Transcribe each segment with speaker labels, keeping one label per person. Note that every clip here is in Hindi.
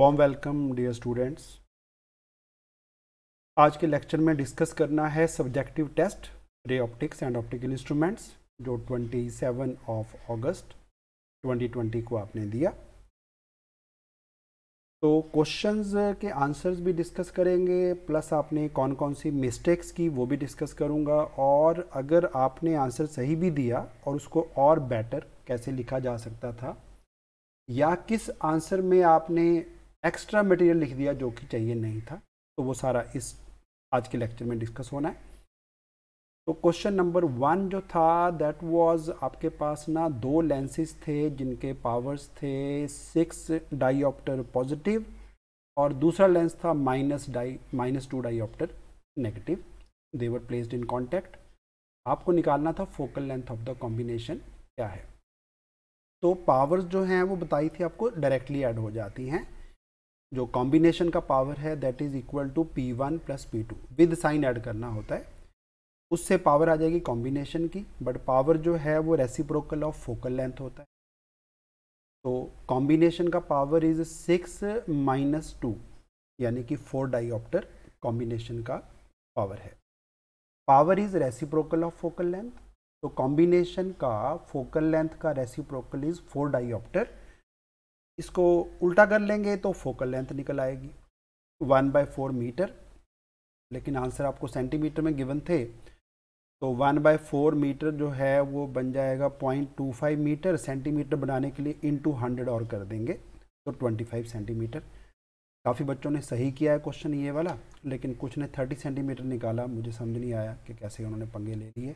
Speaker 1: वार्म वेलकम डियर स्टूडेंट्स आज के लेक्चर में डिस्कस करना है subjective test ray optics and optical instruments जो 27 ऑफ अगस्त 2020 को आपने दिया तो क्वेश्चंस के आंसर्स भी डिस्कस करेंगे प्लस आपने कौन कौन सी मिस्टेक्स की वो भी डिस्कस करूंगा और अगर आपने आंसर सही भी दिया और उसको और बेटर कैसे लिखा जा सकता था या किस आंसर में आपने एक्स्ट्रा मटेरियल लिख दिया जो कि चाहिए नहीं था तो वो सारा इस आज के लेक्चर में डिस्कस होना है तो क्वेश्चन नंबर वन जो था दैट वाज आपके पास ना दो लेंसेज थे जिनके पावर्स थे सिक्स डाईऑप्टर पॉजिटिव और दूसरा लेंस था माइनस डाई minus two dioptre negative they are placed in contact आपको निकालना था focal length of the combination क्या है तो पावर्स जो हैं वो बताई थी आपको डायरेक्टली ऐड हो जाती हैं जो कॉम्बिनेशन का पावर है that is equal to P one plus P two with sign add करना होता है उससे पावर आ जाएगी कॉम्बिनेशन की बट पावर जो है वो रेसिप्रोकल ऑफ फोकल लेंथ होता है तो कॉम्बिनेशन का power is six minus two यानी कि फोर डाईऑप्टर कॉम्बिनेशन का पावर है power is reciprocal of focal length तो कॉम्बिनेशन का फोकल लेंथ का रेसिप्रोकल इज फोर डाईऑप्टर इसको उल्टा कर लेंगे तो फोकल लेंथ निकल आएगी वन बाई फोर मीटर लेकिन आंसर आपको सेंटीमीटर में गिवन थे तो वन बाई फोर मीटर जो है वो बन जाएगा point two five metre centimetre बनाने के लिए इन टू हंड्रेड और कर देंगे तो ट्वेंटी फाइव सेंटीमीटर काफ़ी बच्चों ने सही किया है क्वेश्चन ये वाला लेकिन कुछ ने थर्टी सेंटीमीटर निकाला मुझे समझ नहीं आया कि कैसे उन्होंने पंगे ले लिए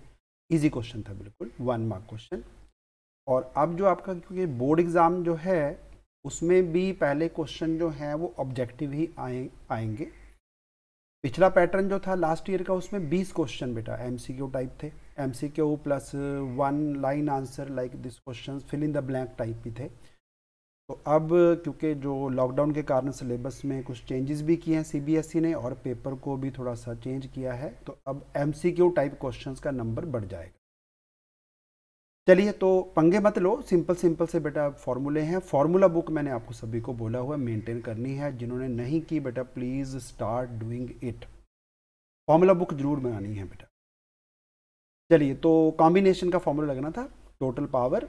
Speaker 1: ईजी क्वेश्चन था बिल्कुल वन मार्क क्वेश्चन और अब जो आपका क्योंकि बोर्ड एग्ज़ाम जो है उसमें भी पहले क्वेश्चन जो हैं वो ऑब्जेक्टिव ही आए आएंगे पिछला पैटर्न जो था लास्ट ईयर का उसमें 20 क्वेश्चन बेटा एम सी क्यू टाइप थे M C Q plus one line answer like this question fill in the blank type भी थे तो अब क्योंकि जो लॉकडाउन के कारण सिलेबस में कुछ चेंजेस भी किए हैं सीबीएसई e ने और पेपर को भी थोड़ा सा चेंज किया है तो अब एमसीक्यू टाइप क्वेश्चंस का नंबर बढ़ जाएगा चलिए तो पंगे मत लो सिंपल सिंपल से बेटा फॉर्मूले हैं फॉर्मूला बुक मैंने आपको सभी को बोला हुआ मेंटेन करनी है जिन्होंने नहीं की बेटा please start doing it formula book जरूर बनानी है बेटा चलिए तो कॉम्बिनेशन का फॉर्मूला लगना था टोटल पावर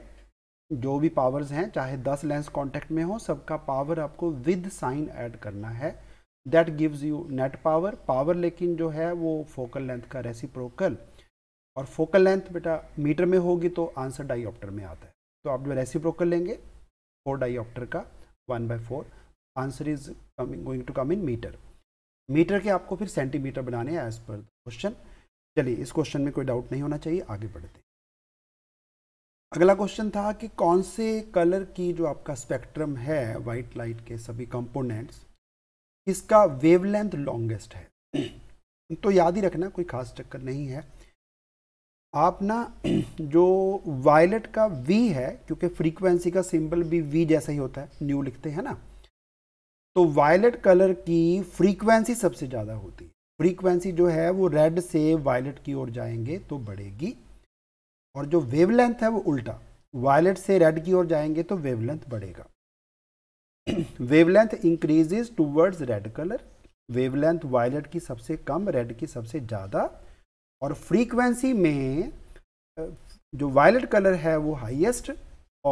Speaker 1: जो भी पावर्स हैं चाहे 10 लेंस कॉन्टेक्ट में हो सबका पावर आपको विद साइन ऐड करना है that gives you net power power लेकिन जो है वो फोकल लेंथ का रेसिप्रोकल और फोकल लेंथ बेटा मीटर में होगी तो आंसर डाईऑप्टर में आता है तो आप जो रेसिप्रोकल लेंगे फोर डाईऑप्टर का one by four answer is coming going to come in metre metre के आपको फिर सेंटीमीटर बनाने हैं एज पर क्वेश्चन चलिए इस क्वेश्चन में कोई डाउट नहीं होना चाहिए आगे बढ़ते अगला क्वेश्चन था कि कौन से कलर की जो आपका स्पेक्ट्रम है वाइट लाइट के सभी कंपोनेंट्स इसका वेवलेंथ लॉन्गेस्ट है तो याद ही रखना कोई खास चक्कर नहीं है आप ना जो वायलेट का वी है क्योंकि फ्रीक्वेंसी का सिंबल भी वी जैसा ही होता है न्यू लिखते हैं ना तो वायलेट कलर की फ्रीक्वेंसी सबसे ज़्यादा होती है फ्रीक्वेंसी जो है वो रेड से वायलेट की ओर जाएंगे तो बढ़ेगी और जो वेवलेंथ है वो उल्टा वायलेट से रेड की ओर जाएंगे तो वेवलेंथ बढ़ेगा wavelength increases towards red colour wavelength violet की सबसे कम रेड की सबसे ज़्यादा और फ्रीक्वेंसी में जो वायलेट कलर है वो हाईएस्ट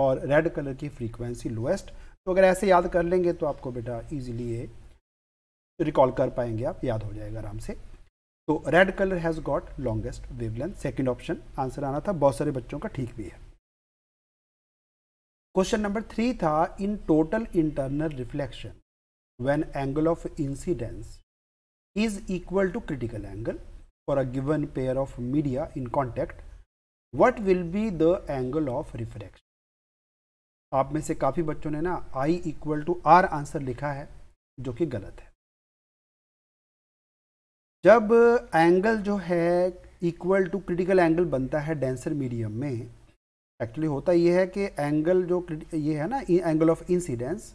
Speaker 1: और रेड कलर की फ्रीक्वेंसी लोएस्ट तो अगर ऐसे याद कर लेंगे तो आपको बेटा इजीली ये रिकॉल कर पाएंगे आप याद हो जाएगा आराम से तो red colour has got longest wavelength second option answer आना था बहुत सारे बच्चों का ठीक भी है क्वेश्चन नंबर थ्री था in total internal reflection when angle of incidence is equal to critical angle for a given pair of media in contact, what will be the angle of refraction? आप में से काफ़ी बच्चों ने ना I equal to R answer लिखा है जो कि गलत है जब एंगल जो है इक्वल टू क्रिटिकल एंगल बनता है डेंसर मीडियम में एक्चुअली होता यह है कि एंगल जो ये है ना एंगल ऑफ इंसिडेंस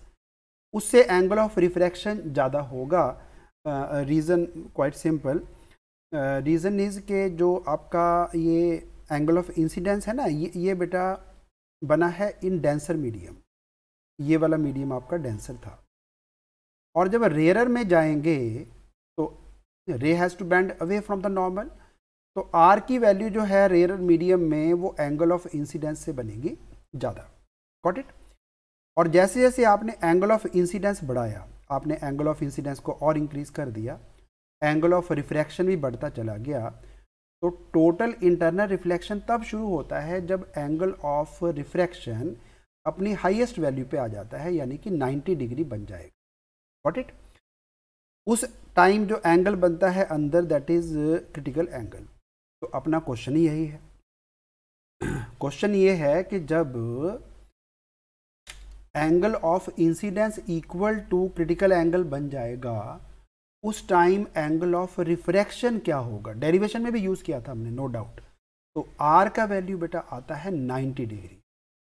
Speaker 1: उससे एंगल ऑफ रिफ्रैक्शन ज़्यादा होगा reason quite simple reason is के जो आपका ये एंगल ऑफ इंसिडेंस है ना ये ये बेटा बना है इन डेंसर मीडियम ये वाला मीडियम आपका डेंसर था और जब रेयरर में जाएंगे तो ray has to bend away from the normal तो आर की वैल्यू जो है रेयरर मीडियम में वो एंगल ऑफ इंसिडेंस से बनेगी ज़्यादा गॉट इट और जैसे जैसे आपने एंगल ऑफ इंसिडेंस बढ़ाया आपने एंगल ऑफ इंसिडेंस को और इंक्रीज़ कर दिया एंगल ऑफ रिफ्रैक्शन भी बढ़ता चला गया तो टोटल इंटरनल रिफ्लेक्शन तब शुरू होता है जब एंगल ऑफ रिफ्रैक्शन अपनी हाईएस्ट वैल्यू पे आ जाता है यानी कि 90 डिग्री बन जाएगा वॉट इट उस टाइम जो एंगल बनता है अंदर दैट इज़ क्रिटिकल एंगल तो अपना क्वेश्चन यही है क्वेश्चन ये है कि जब angle of incidence equal to critical angle बन जाएगा उस टाइम एंगल ऑफ रिफ्रैक्शन क्या होगा डेरिवेशन में भी यूज़ किया था हमने नो no डाउट तो आर का वैल्यू बेटा आता है 90 degree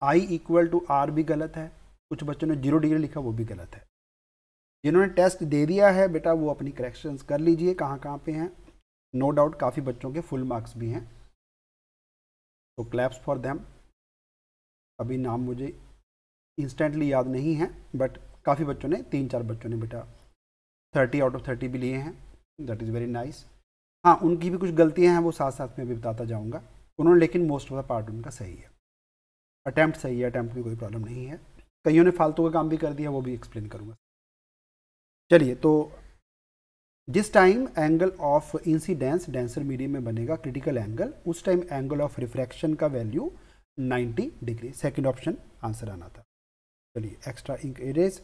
Speaker 1: I equal to R भी गलत है कुछ बच्चों ने जीरो डिग्री लिखा वो भी गलत है जिन्होंने टेस्ट दे दिया है बेटा वो अपनी करेक्शंस कर लीजिए कहाँ कहाँ पे हैं नो no डाउट काफ़ी बच्चों के फुल मार्क्स भी हैं तो क्लैप्स फॉर देम अभी नाम मुझे इंस्टेंटली याद नहीं है बट काफ़ी बच्चों ने तीन चार बच्चों ने बेटा थर्टी आउट ऑफ थर्टी भी लिए हैं दैट इज़ वेरी नाइस हाँ उनकी भी कुछ गलतियाँ हैं वो साथ साथ में भी बताता जाऊँगा उन्होंने लेकिन मोस्ट ऑफ द पार्ट उनका सही है अटैम्प्ट सही है अटैम्प्ट कोई प्रॉब्लम नहीं है कईयों ने फालतू का काम भी कर दिया वो भी एक्सप्लेन करूँगा चलिए तो जिस time angle of incidence denser medium में बनेगा क्रिटिकल एंगल उस टाइम एंगल ऑफ रिफ्रैक्शन का value 90 degree second option answer आना था चलिए एक्स्ट्रा इंक इरेज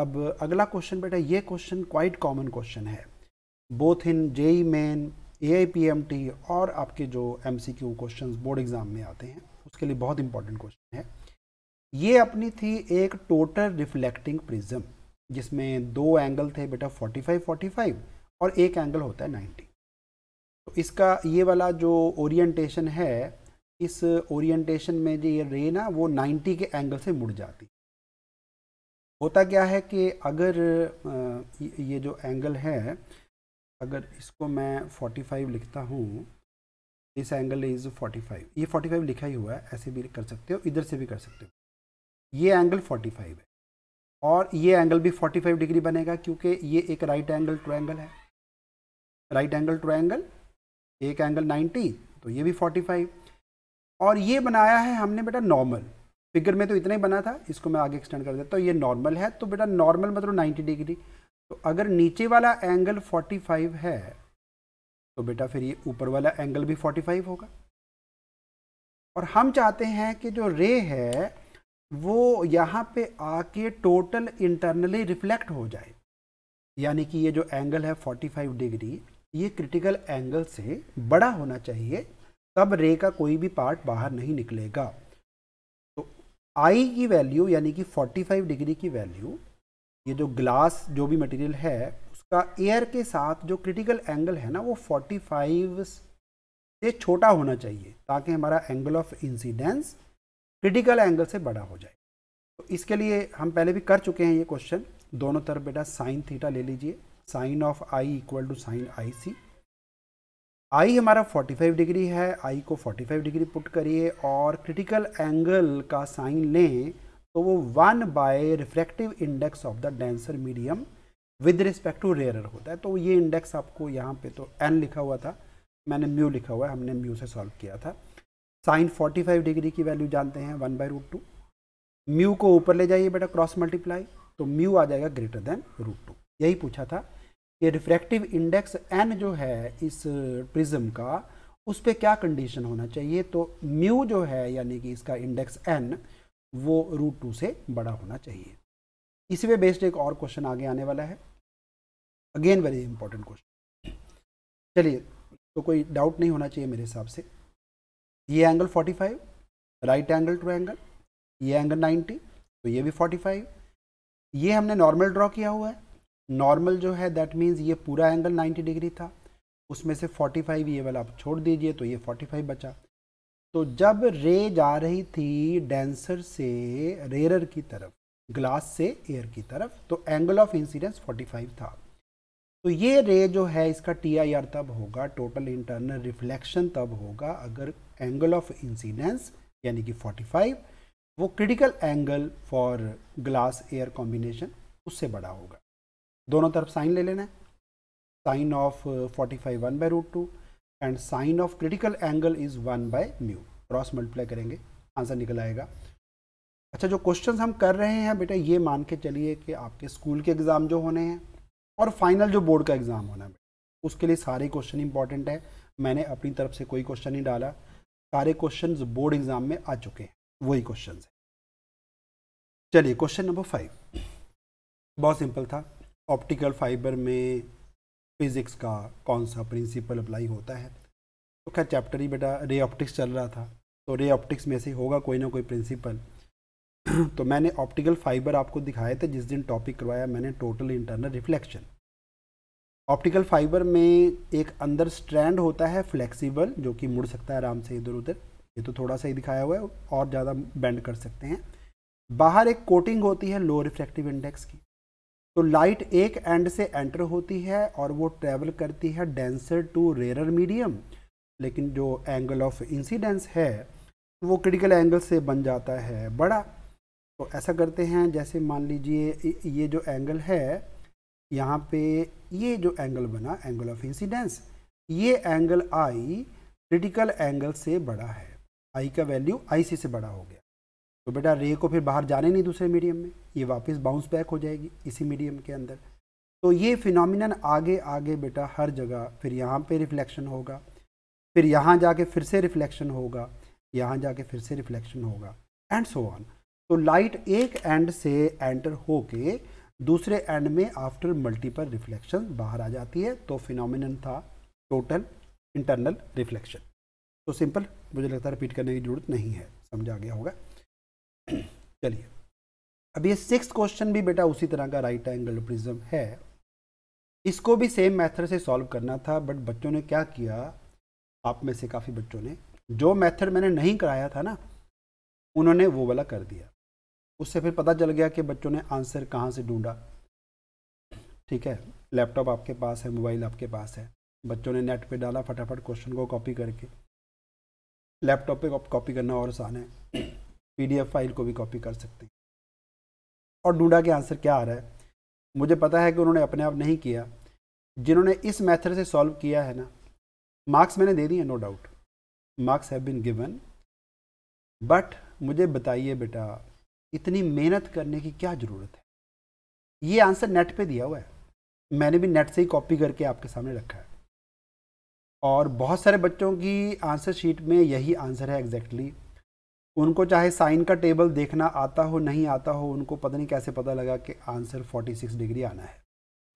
Speaker 1: अब अगला क्वेश्चन बेटा ये क्वेश्चन क्वाइट कॉमन क्वेश्चन है both in JEE Main A I और आपके जो M C Q question board exam में आते हैं उसके लिए बहुत इंपॉर्टेंट क्वेश्चन है ये अपनी थी एक टोटल रिफ्लेक्टिंग प्रिज्म जिसमें दो एंगल थे बेटा 45 45 और एक एंगल होता है 90 तो इसका ये वाला जो ओरिएंटेशन है इस ओरिएंटेशन में जो ये रे ना वो 90 के एंगल से मुड़ जाती होता क्या है कि अगर ये जो एंगल है अगर इसको मैं 45 लिखता हूँ दिस एंगल इज़ 45 ये 45 लिखा ही हुआ है ऐसे भी कर सकते हो इधर से भी कर सकते हो ये एंगल 45 है और ये एंगल भी 45 डिग्री बनेगा क्योंकि ये एक राइट एंगल एंगल है राइट एंगल एंगल एक एंगल 90 तो ये भी 45 और ये बनाया है हमने बेटा नॉर्मल फिगर में तो इतना ही बना था इसको मैं आगे एक्सटेंड कर देता हूँ ये नॉर्मल है तो बेटा नॉर्मल मतलब 90 डिग्री तो अगर नीचे वाला एंगल 45 है तो बेटा फिर ये ऊपर वाला एंगल भी 45 होगा और हम चाहते हैं कि जो रे है वो यहाँ पे आके टोटल इंटरनली रिफ्लेक्ट हो जाए यानी कि ये जो एंगल है 45 डिग्री ये क्रिटिकल एंगल से बड़ा होना चाहिए तब रे का कोई भी पार्ट बाहर नहीं निकलेगा आई की वैल्यू यानी कि 45 डिग्री की वैल्यू ये जो ग्लास जो भी मटेरियल है उसका एयर के साथ जो क्रिटिकल एंगल है ना वो 45 से छोटा होना चाहिए ताकि हमारा angle of incidence critical angle से बड़ा हो जाए तो इसके लिए हम पहले भी कर चुके हैं ये क्वेश्चन दोनों तरफ बेटा साइन थीटा ले लीजिए sine of I equal to sine I C I हमारा 45 डिग्री है आई को 45 डिग्री पुट करिए और क्रिटिकल एंगल का साइन लें तो वो one by refractive index of the denser medium with respect to rare होता है तो ये इंडेक्स आपको यहाँ पे तो एन लिखा हुआ था मैंने म्यू लिखा हुआ है हमने म्यू से सॉल्व किया था साइन 45 डिग्री की वैल्यू जानते हैं one by root two mu को ऊपर ले जाइए बेटा क्रॉस मल्टीप्लाई तो म्यू आ जाएगा ग्रेटर देन रूट टू यही पूछा था कि रिफ्रैक्टिव इंडेक्स एन जो है इस प्रिज्म का उस पर क्या कंडीशन होना चाहिए तो म्यू जो है यानी कि इसका इंडेक्स एन वो रूट टू से बड़ा होना चाहिए इसी पे बेस्ड एक और क्वेश्चन आगे आने वाला है अगेन वेरी इंपॉर्टेंट क्वेश्चन चलिए तो कोई डाउट नहीं होना चाहिए मेरे हिसाब से ये angle 45 right angle to angle ये एंगल 90 तो ये भी 45 ये हमने नॉर्मल ड्रॉ किया हुआ है नॉर्मल जो है दैट मीन्स ये पूरा एंगल 90 डिग्री था उसमें से 45 ये वाला आप छोड़ दीजिए तो ये 45 बचा तो जब रे जा रही थी डेंसर से रेरर की तरफ ग्लास से एयर की तरफ तो एंगल ऑफ इंसिडेंस 45 था तो ये रे जो है इसका टी आई आर तब होगा टोटल इंटरनल रिफ्लेक्शन तब होगा अगर एंगल ऑफ इंसिडेंस यानी कि 45 वो critical angle for glass air combination उससे बड़ा होगा दोनों तरफ साइन ले लेना है sine of forty five one by root two and sine of critical angle is one by mu cross multiply करेंगे आंसर निकल आएगा अच्छा जो क्वेश्चन हम कर रहे हैं बेटा ये मान के चलिए कि आपके स्कूल के एग्ज़ाम जो होने हैं और फाइनल जो बोर्ड का एग्ज़ाम होना है उसके लिए सारे क्वेश्चन इंपॉर्टेंट है मैंने अपनी तरफ से कोई क्वेश्चन नहीं डाला सारे क्वेश्चन बोर्ड एग्ज़ाम में आ चुके हैं वही क्वेश्चन है चलिए क्वेश्चन नंबर फाइव बहुत सिंपल था ऑप्टिकल फाइबर में फिज़िक्स का कौन सा प्रिंसिपल अप्लाई होता है तो खैर चैप्टर ही बेटा रे ऑप्टिक्स चल रहा था तो रे ऑप्टिक्स में से होगा कोई ना कोई प्रिंसिपल तो मैंने ऑप्टिकल फाइबर आपको दिखाए थे जिस दिन टॉपिक करवाया मैंने total internal reflection optical fibre में एक अंदर स्ट्रैंड होता है फ्लेक्सिबल जो कि मुड़ सकता है आराम से इधर उधर ये तो थोड़ा सा ही दिखाया हुआ है और ज़्यादा बैंड कर सकते हैं बाहर एक कोटिंग होती है लो रिफ्लेक्टिव इंडेक्स की तो लाइट एक एंड से एंटर होती है और वो ट्रेवल करती है डेंसर टू रेरर मीडियम लेकिन जो एंगल ऑफ इंसिडेंस है वो क्रिटिकल एंगल से बन जाता है बड़ा तो ऐसा करते हैं जैसे मान लीजिए ये जो एंगल है यहाँ पे ये जो एंगल बना एंगल ऑफ इंसिडेंस ये एंगल आई क्रिटिकल एंगल से बड़ा है आई का वैल्यू आई से बड़ा हो गया तो बेटा रे को फिर बाहर जाने नहीं दूसरे मीडियम में ये वापस बाउंस बैक हो जाएगी इसी मीडियम के अंदर तो ये फिनोमिनन आगे आगे बेटा हर जगह फिर यहाँ पे रिफ्लेक्शन होगा फिर यहाँ जाके फिर से रिफ्लेक्शन होगा यहाँ जाके फिर से रिफ्लेक्शन होगा एंड सो ऑन तो लाइट एक एंड से एंटर होके दूसरे एंड में आफ्टर मल्टीपल रिफ्लेक्शन बाहर आ जाती है तो फिनोमिन था टोटल इंटरनल रिफ्लेक्शन तो सिंपल मुझे लगता है रिपीट करने की जरूरत नहीं है समझा गया होगा चलिए अब ये सिक्स क्वेश्चन भी बेटा उसी तरह का राइट एंगल प्रिज्म है इसको भी सेम मेथड से सॉल्व करना था बट बच्चों ने क्या किया आप में से काफ़ी बच्चों ने जो मेथड मैंने नहीं कराया था ना उन्होंने वो वाला कर दिया उससे फिर पता चल गया कि बच्चों ने आंसर कहाँ से ढूंढा ठीक है लैपटॉप आपके पास है मोबाइल आपके पास है बच्चों ने नेट पे डाला फटाफट क्वेश्चन को कॉपी करके लैपटॉप पे कॉपी करना और आसान है पीडीएफ फाइल को भी कॉपी कर सकते हैं और डूडा के आंसर क्या आ रहा है मुझे पता है कि उन्होंने अपने आप नहीं किया जिन्होंने इस मेथड से सॉल्व किया है ना मार्क्स मैंने दे दिए no doubt marks have been given but मुझे बताइए बेटा इतनी मेहनत करने की क्या ज़रूरत है ये आंसर नेट पे दिया हुआ है मैंने भी नेट से ही कॉपी करके आपके सामने रखा है और बहुत सारे बच्चों की आंसर शीट में यही आंसर है एग्जैक्टली उनको चाहे साइन का टेबल देखना आता हो नहीं आता हो उनको पता नहीं कैसे पता लगा कि आंसर 46 डिग्री आना है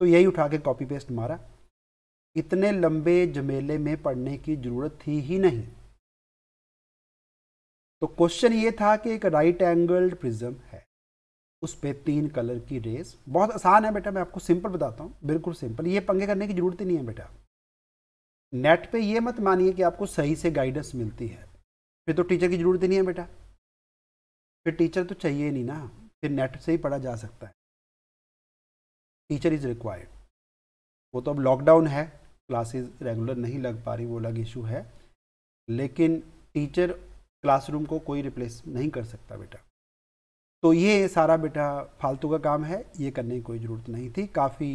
Speaker 1: तो यही उठा के कॉपी पेस्ट मारा इतने लंबे जमेले में पढ़ने की ज़रूरत थी ही नहीं तो क्वेश्चन ये था कि एक राइट एंगल्ड प्रिज्म है उस पर तीन कलर की रेस बहुत आसान है बेटा मैं आपको सिंपल बताता हूँ बिल्कुल सिंपल ये पंगे करने की ज़रूरत ही नहीं है बेटा नेट पे ये मत मानिए कि आपको सही से गाइडेंस मिलती है फिर तो टीचर की ज़रूरत ही नहीं है बेटा फिर टीचर तो चाहिए नहीं ना फिर नेट से ही पढ़ा जा सकता है टीचर इज़ रिक्वायर्ड वो तो अब लॉकडाउन है क्लासेस रेगुलर नहीं लग पा रही वो अलग इशू है लेकिन टीचर क्लासरूम को कोई रिप्लेस नहीं कर सकता बेटा तो ये सारा बेटा फालतू का काम है ये करने की कोई ज़रूरत नहीं थी काफ़ी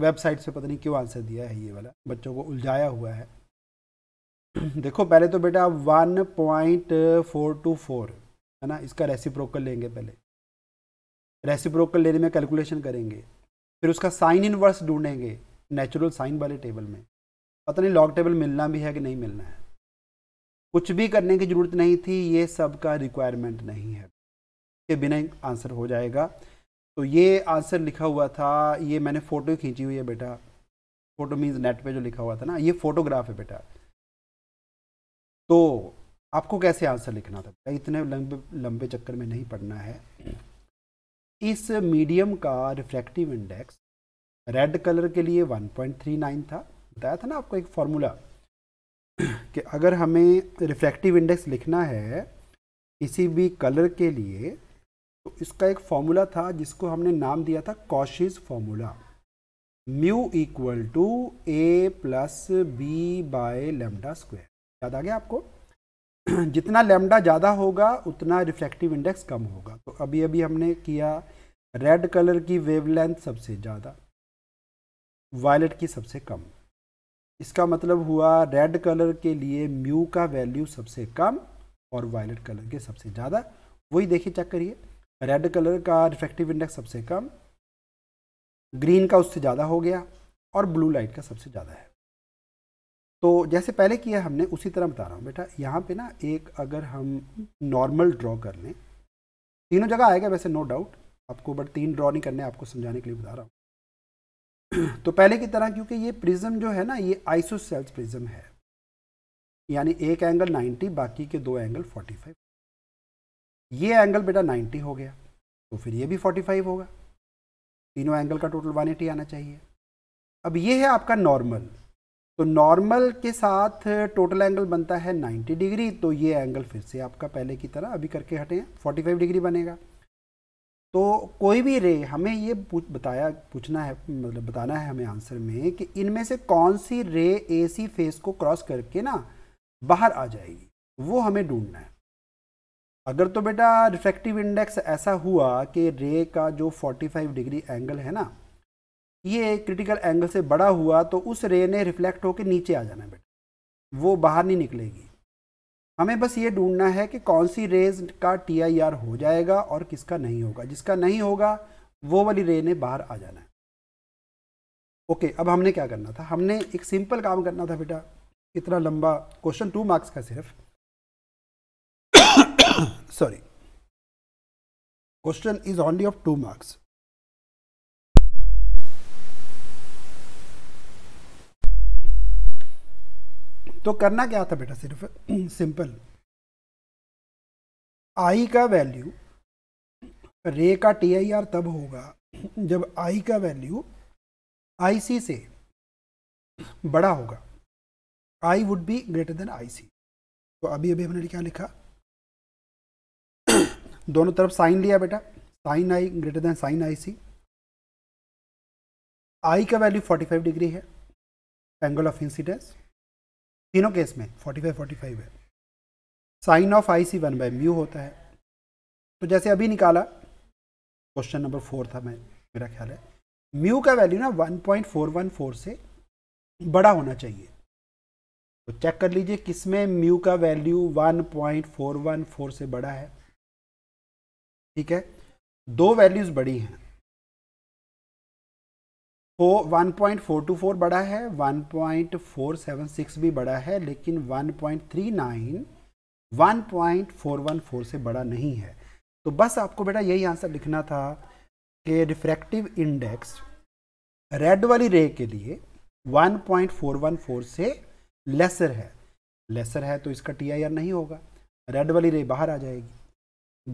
Speaker 1: वेबसाइट से पता नहीं क्यों आंसर दिया है ये वाला बच्चों को उलझाया हुआ है देखो पहले तो बेटा आप one point four two four है ना इसका रेसिप्रोकल लेंगे पहले रेसिप्रोकल लेने में कैलकुलेशन करेंगे फिर उसका साइन इनवर्स ढूंढेंगे नेचुरल साइन वाले टेबल में पता नहीं लॉग टेबल मिलना भी है कि नहीं मिलना है कुछ भी करने की ज़रूरत नहीं थी ये सब का रिक्वायरमेंट नहीं है के बिना आंसर हो जाएगा तो ये आंसर लिखा हुआ था ये मैंने फ़ोटो खींची हुई है बेटा फ़ोटो मीन्स नेट पे जो लिखा हुआ था ना ये फ़ोटोग्राफ है बेटा तो आपको कैसे आंसर लिखना था इतने लंबे लंबे चक्कर में नहीं पढ़ना है इस मीडियम का रिफ्रैक्टिव इंडेक्स रेड कलर के लिए 1.39 था बताया था ना आपको एक फॉर्मूला कि अगर हमें रिफ्रैक्टिव इंडेक्स लिखना है किसी भी कलर के लिए तो इसका एक फॉर्मूला था जिसको हमने नाम दिया था Cauchy's formula mu equal to A plus B by lambda square याद आ गया आपको जितना लेमडा ज़्यादा होगा उतना रिफ्लेक्टिव इंडेक्स कम होगा तो अभी अभी हमने किया रेड कलर की वेवलेंथ सबसे ज़्यादा वायलेट की सबसे कम इसका मतलब हुआ रेड कलर के लिए म्यू का वैल्यू सबसे कम और वायलेट कलर के सबसे ज़्यादा वही देखिए चेक करिए रेड कलर का रिफ्लेक्टिव इंडेक्स सबसे कम ग्रीन का उससे ज़्यादा हो गया और ब्लू लाइट का सबसे ज़्यादा है तो जैसे पहले किया हमने उसी तरह बता रहा हूँ बेटा यहाँ पे ना एक अगर हम नॉर्मल ड्रॉ कर लें तीनों जगह आएगा वैसे नो डाउट आपको बट तीन ड्रॉ नहीं करने आपको समझाने के लिए बता रहा हूँ तो पहले की तरह क्योंकि ये प्रिज्म जो है ना ये सेल्स प्रिज्म है यानी एक एंगल 90 बाकी के दो एंगल 45 ये एंगल बेटा 90 हो गया तो फिर ये भी 45 होगा तीनों एंगल का टोटल 180 आना चाहिए अब ये है आपका नॉर्मल तो नॉर्मल के साथ टोटल एंगल बनता है 90 डिग्री तो ये एंगल फिर से आपका पहले की तरह अभी करके हटे हैं फोर्टी डिग्री बनेगा तो कोई भी रे हमें ये पूछ बताया पूछना है मतलब बताना है हमें आंसर में कि इनमें से कौन सी रे एसी फेस को क्रॉस करके ना बाहर आ जाएगी वो हमें ढूंढना है अगर तो बेटा रिफ्रैक्टिव इंडेक्स ऐसा हुआ कि रे का जो 45 डिग्री एंगल है ना ये क्रिटिकल एंगल से बड़ा हुआ तो उस रे ने रिफ्लेक्ट होकर नीचे आ जाना बेटा वो बाहर नहीं निकलेगी हमें बस ये ढूंढना है कि कौन सी रेज का टी आई आर हो जाएगा और किसका नहीं होगा जिसका नहीं होगा वो वाली रे ने बाहर आ जाना है ओके अब हमने क्या करना था हमने एक सिंपल काम करना था बेटा इतना लंबा क्वेश्चन टू मार्क्स का सिर्फ sorry question is only of two marks तो करना क्या था बेटा सिर्फ सिंपल आई का वैल्यू रे का टी आई आर तब होगा जब आई का वैल्यू आई सी से बड़ा होगा i would be greater than i c तो अभी अभी हमने क्या लिखा दोनों तरफ साइन लिया बेटा sine i greater than sine I C i का वैल्यू 45 डिग्री है एंगल ऑफ इंसिडेंस तीनों केस में 45 45 है sine of i c one by mu होता है तो जैसे अभी निकाला क्वेश्चन नंबर फोर था मैं मेरा ख्याल है म्यू का वैल्यू ना 1.414 से बड़ा होना चाहिए तो चेक कर लीजिए किस में म्यू का वैल्यू 1.414 से बड़ा है ठीक है दो वैल्यूज़ बड़ी हैं one point four two four बड़ा है one point four seven six भी बड़ा है लेकिन one point three nine one point four one four से बड़ा नहीं है तो बस आपको बेटा यही आंसर लिखना था कि रिफ्रैक्टिव इंडेक्स रेड वाली रे के लिए one point four one four से लेसर है लेसर है तो इसका टी आई आर नहीं होगा रेड वाली रे बाहर आ जाएगी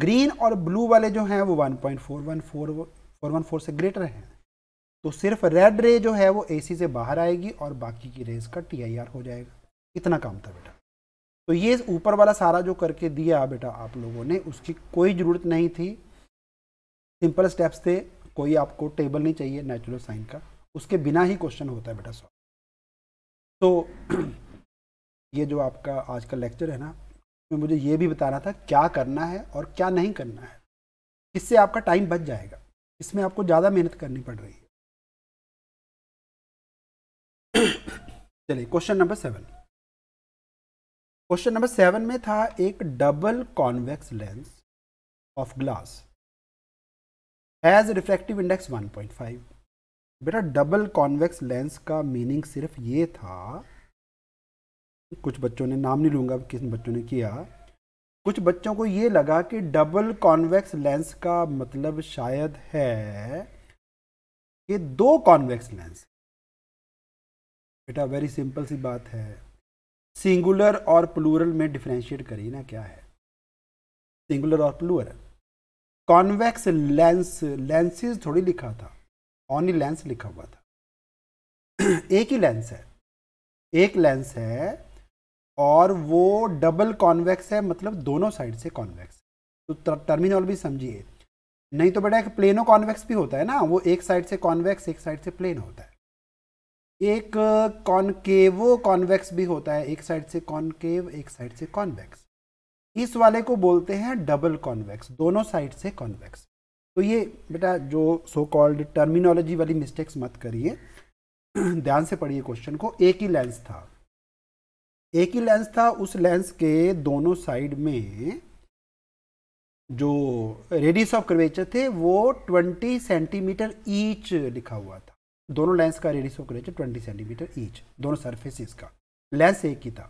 Speaker 1: ग्रीन और ब्लू वाले जो हैं वो one point four one four four one four से ग्रेटर हैं तो सिर्फ रेड रे जो है वो एसी से बाहर आएगी और बाकी की रेज का टी हो जाएगा इतना काम था बेटा तो ये ऊपर वाला सारा जो करके दिया बेटा आप लोगों ने उसकी कोई ज़रूरत नहीं थी सिंपल स्टेप्स थे कोई आपको टेबल नहीं चाहिए नेचुरल साइन का उसके बिना ही क्वेश्चन होता है बेटा सॉल्व तो ये जो आपका आज का लेक्चर है ना में मुझे ये भी बताना था क्या करना है और क्या नहीं करना है इससे आपका टाइम बच जाएगा इसमें आपको ज़्यादा मेहनत करनी पड़ रही है चलिए question number seven question number seven में था एक double convex lens of glass has reflective index 1.5 बेटा डबल कॉन्वेक्स लेंस का मीनिंग सिर्फ ये था कुछ बच्चों ने नाम नहीं लूंगा किस बच्चों ने किया कुछ बच्चों को ये लगा कि डबल कॉन्वेक्स लेंस का मतलब शायद है कि दो कॉन्वेक्स लेंस बेटा वेरी सिंपल सी बात है सिंगुलर और प्लूरल में डिफ्रेंशिएट करिए ना क्या है सिंगुलर और प्लूरल कॉन्वेक्स लेंस लेंसेज थोड़ी लिखा था ऑनली लेंस लिखा हुआ था एक ही लेंस है एक लेंस है और वो डबल कॉन्वेक्स है मतलब दोनों साइड से कॉन्वेक्स तो भी समझिए नहीं तो बेटा एक प्लेनो कॉन्वेक्स भी होता है ना वो एक साइड से कॉन्वेक्स एक साइड से प्लेन होता है एक कॉनकेवो कॉन्वेक्स भी होता है एक साइड से कॉनकेव एक साइड से कॉन्वेक्स इस वाले को बोलते हैं डबल कॉन्वेक्स दोनों साइड से कॉन्वेक्स तो ये बेटा जो सो कॉल्ड टर्मिनोलॉजी वाली मिस्टेक्स मत करिए ध्यान से पढ़िए क्वेश्चन को एक ही लेंस था एक ही लेंस था उस लेंस के दोनों साइड में जो रेडियस ऑफ कर्वेचर थे वो 20 सेंटीमीटर ईच लिखा हुआ था दोनों लेंस का radius of curvature twenty centimetre each दोनों सरफेसिस का लेंस एक ही था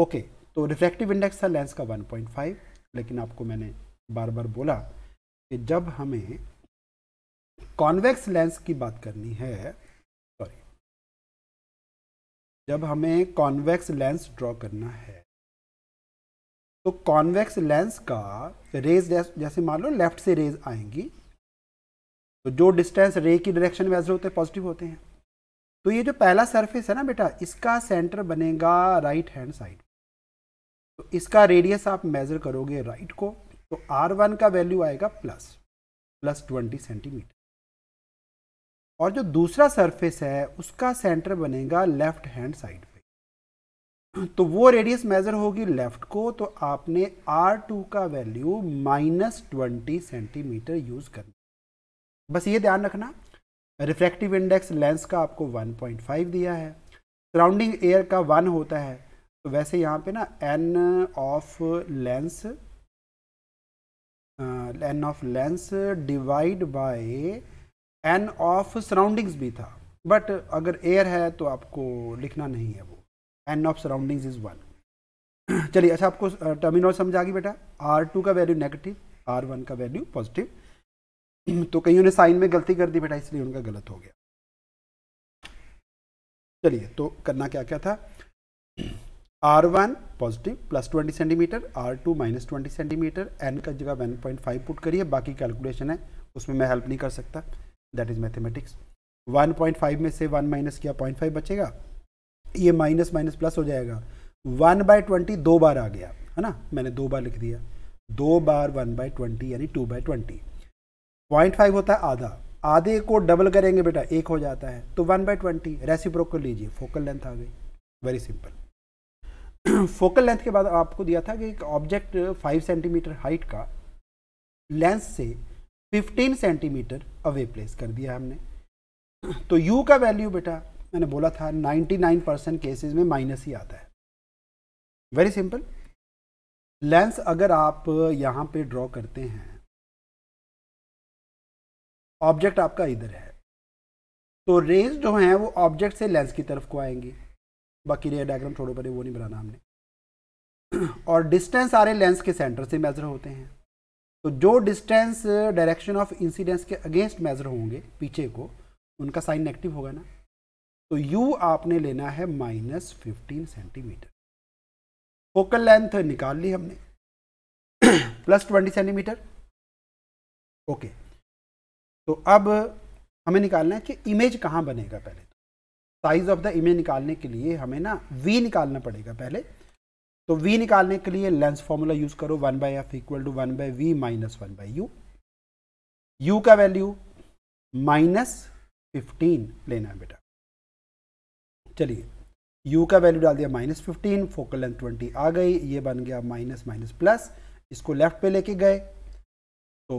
Speaker 1: ओके तो रिफ्लेक्टिव इंडेक्स था लेंस का 1.5 लेकिन आपको मैंने बार बार बोला कि जब हमें कॉन्वेक्स लेंस की बात करनी है सॉरी जब हमें कॉन्वेक्स लेंस ड्रॉ करना है तो कॉन्वेक्स लेंस का रेज जैसे मान लो लेफ्ट से रेज आएंगी तो जो डिस्टेंस रे की डायरेक्शन में मेजर होते हैं पॉजिटिव होते हैं तो ये जो पहला सरफेस है ना बेटा इसका सेंटर बनेगा राइट हैंड साइड तो इसका रेडियस आप मेजर करोगे राइट को तो आर वन का वैल्यू आएगा प्लस प्लस ट्वेंटी सेंटीमीटर और जो दूसरा सरफेस है उसका सेंटर बनेगा लेफ्ट हैंड साइड पे तो वो रेडियस मेजर होगी लेफ्ट को तो आपने आर टू का value minus twenty centimetre use करना बस ये ध्यान रखना रिफ्रैक्टिव इंडेक्स लेंस का आपको 1.5 दिया है सराउंडिंग एयर का वन होता है तो वैसे यहाँ पे ना n of lens n of lens divide by n of surroundings भी था बट अगर एयर है तो आपको लिखना नहीं है वो n of surroundings is one चलिए अच्छा आपको टर्मिनल समझ आ गई बेटा आर टू का वैल्यू नेगेटिव आर वन का वैल्यू पॉजिटिव तो कहीं उन्हें साइन में गलती कर दी बेटा इसलिए उनका गलत हो गया चलिए तो करना क्या क्या था r one positive plus twenty centimetre r two minus twenty centimetre n का जगह वन पॉइंट फाइव पुट करिए बाकी कैलकुलेशन है उसमें मैं हेल्प नहीं कर सकता that is mathematics one point five में से वन माइनस किया पॉइंट फाइव बचेगा ये माइनस माइनस प्लस हो जाएगा वन बाय ट्वेंटी दो बार आ गया है ना मैंने दो बार लिख दिया दो बार वन बाय ट्वेंटी यानी two by twenty point five होता है आधा आधे को डबल करेंगे बेटा एक हो जाता है तो वन बाई ट्वेंटी रेसिप्रोक कर लीजिए फोकल लेंथ आ गई वेरी सिंपल फोकल लेंथ के बाद आपको दिया था कि एक ऑब्जेक्ट फाइव सेंटीमीटर हाइट का लेंस से फिफ्टीन सेंटीमीटर अवे प्लेस कर दिया हमने तो यू का वैल्यू बेटा मैंने बोला था नाइन्टी नाइन परसेंट केसेज में माइनस ही आता है वेरी सिंपल लेंस अगर आप यहाँ पे ड्रॉ करते हैं ऑब्जेक्ट आपका इधर है तो रेज जो हैं वो ऑब्जेक्ट से लेंस की तरफ को आएंगी बाकी रे डायग्राम छोड़ो पर वो नहीं बनाना हमने और डिस्टेंस सारे लेंस के सेंटर से मेज़र होते हैं तो जो डिस्टेंस डायरेक्शन ऑफ इंसिडेंस के अगेंस्ट मेज़र होंगे पीछे को उनका साइन नेगेटिव होगा ना तो यू आपने लेना है minus fifteen centimetre focal length निकाल ली हमने प्लस ट्वेंटी सेंटीमीटर ओके तो अब हमें निकालना है कि इमेज कहाँ बनेगा पहले साइज ऑफ द इमेज निकालने के लिए हमें ना वी निकालना पड़ेगा पहले तो वी निकालने के लिए लेंस फॉर्मूला यूज करो one by F equal to one by we minus one by you you का वैल्यू माइनस फिफ्टीन लेना है बेटा चलिए यू का वैल्यू डाल दिया minus fifteen focal length twenty आ गई ये बन गया माइनस माइनस प्लस इसको लेफ्ट पे लेके गए तो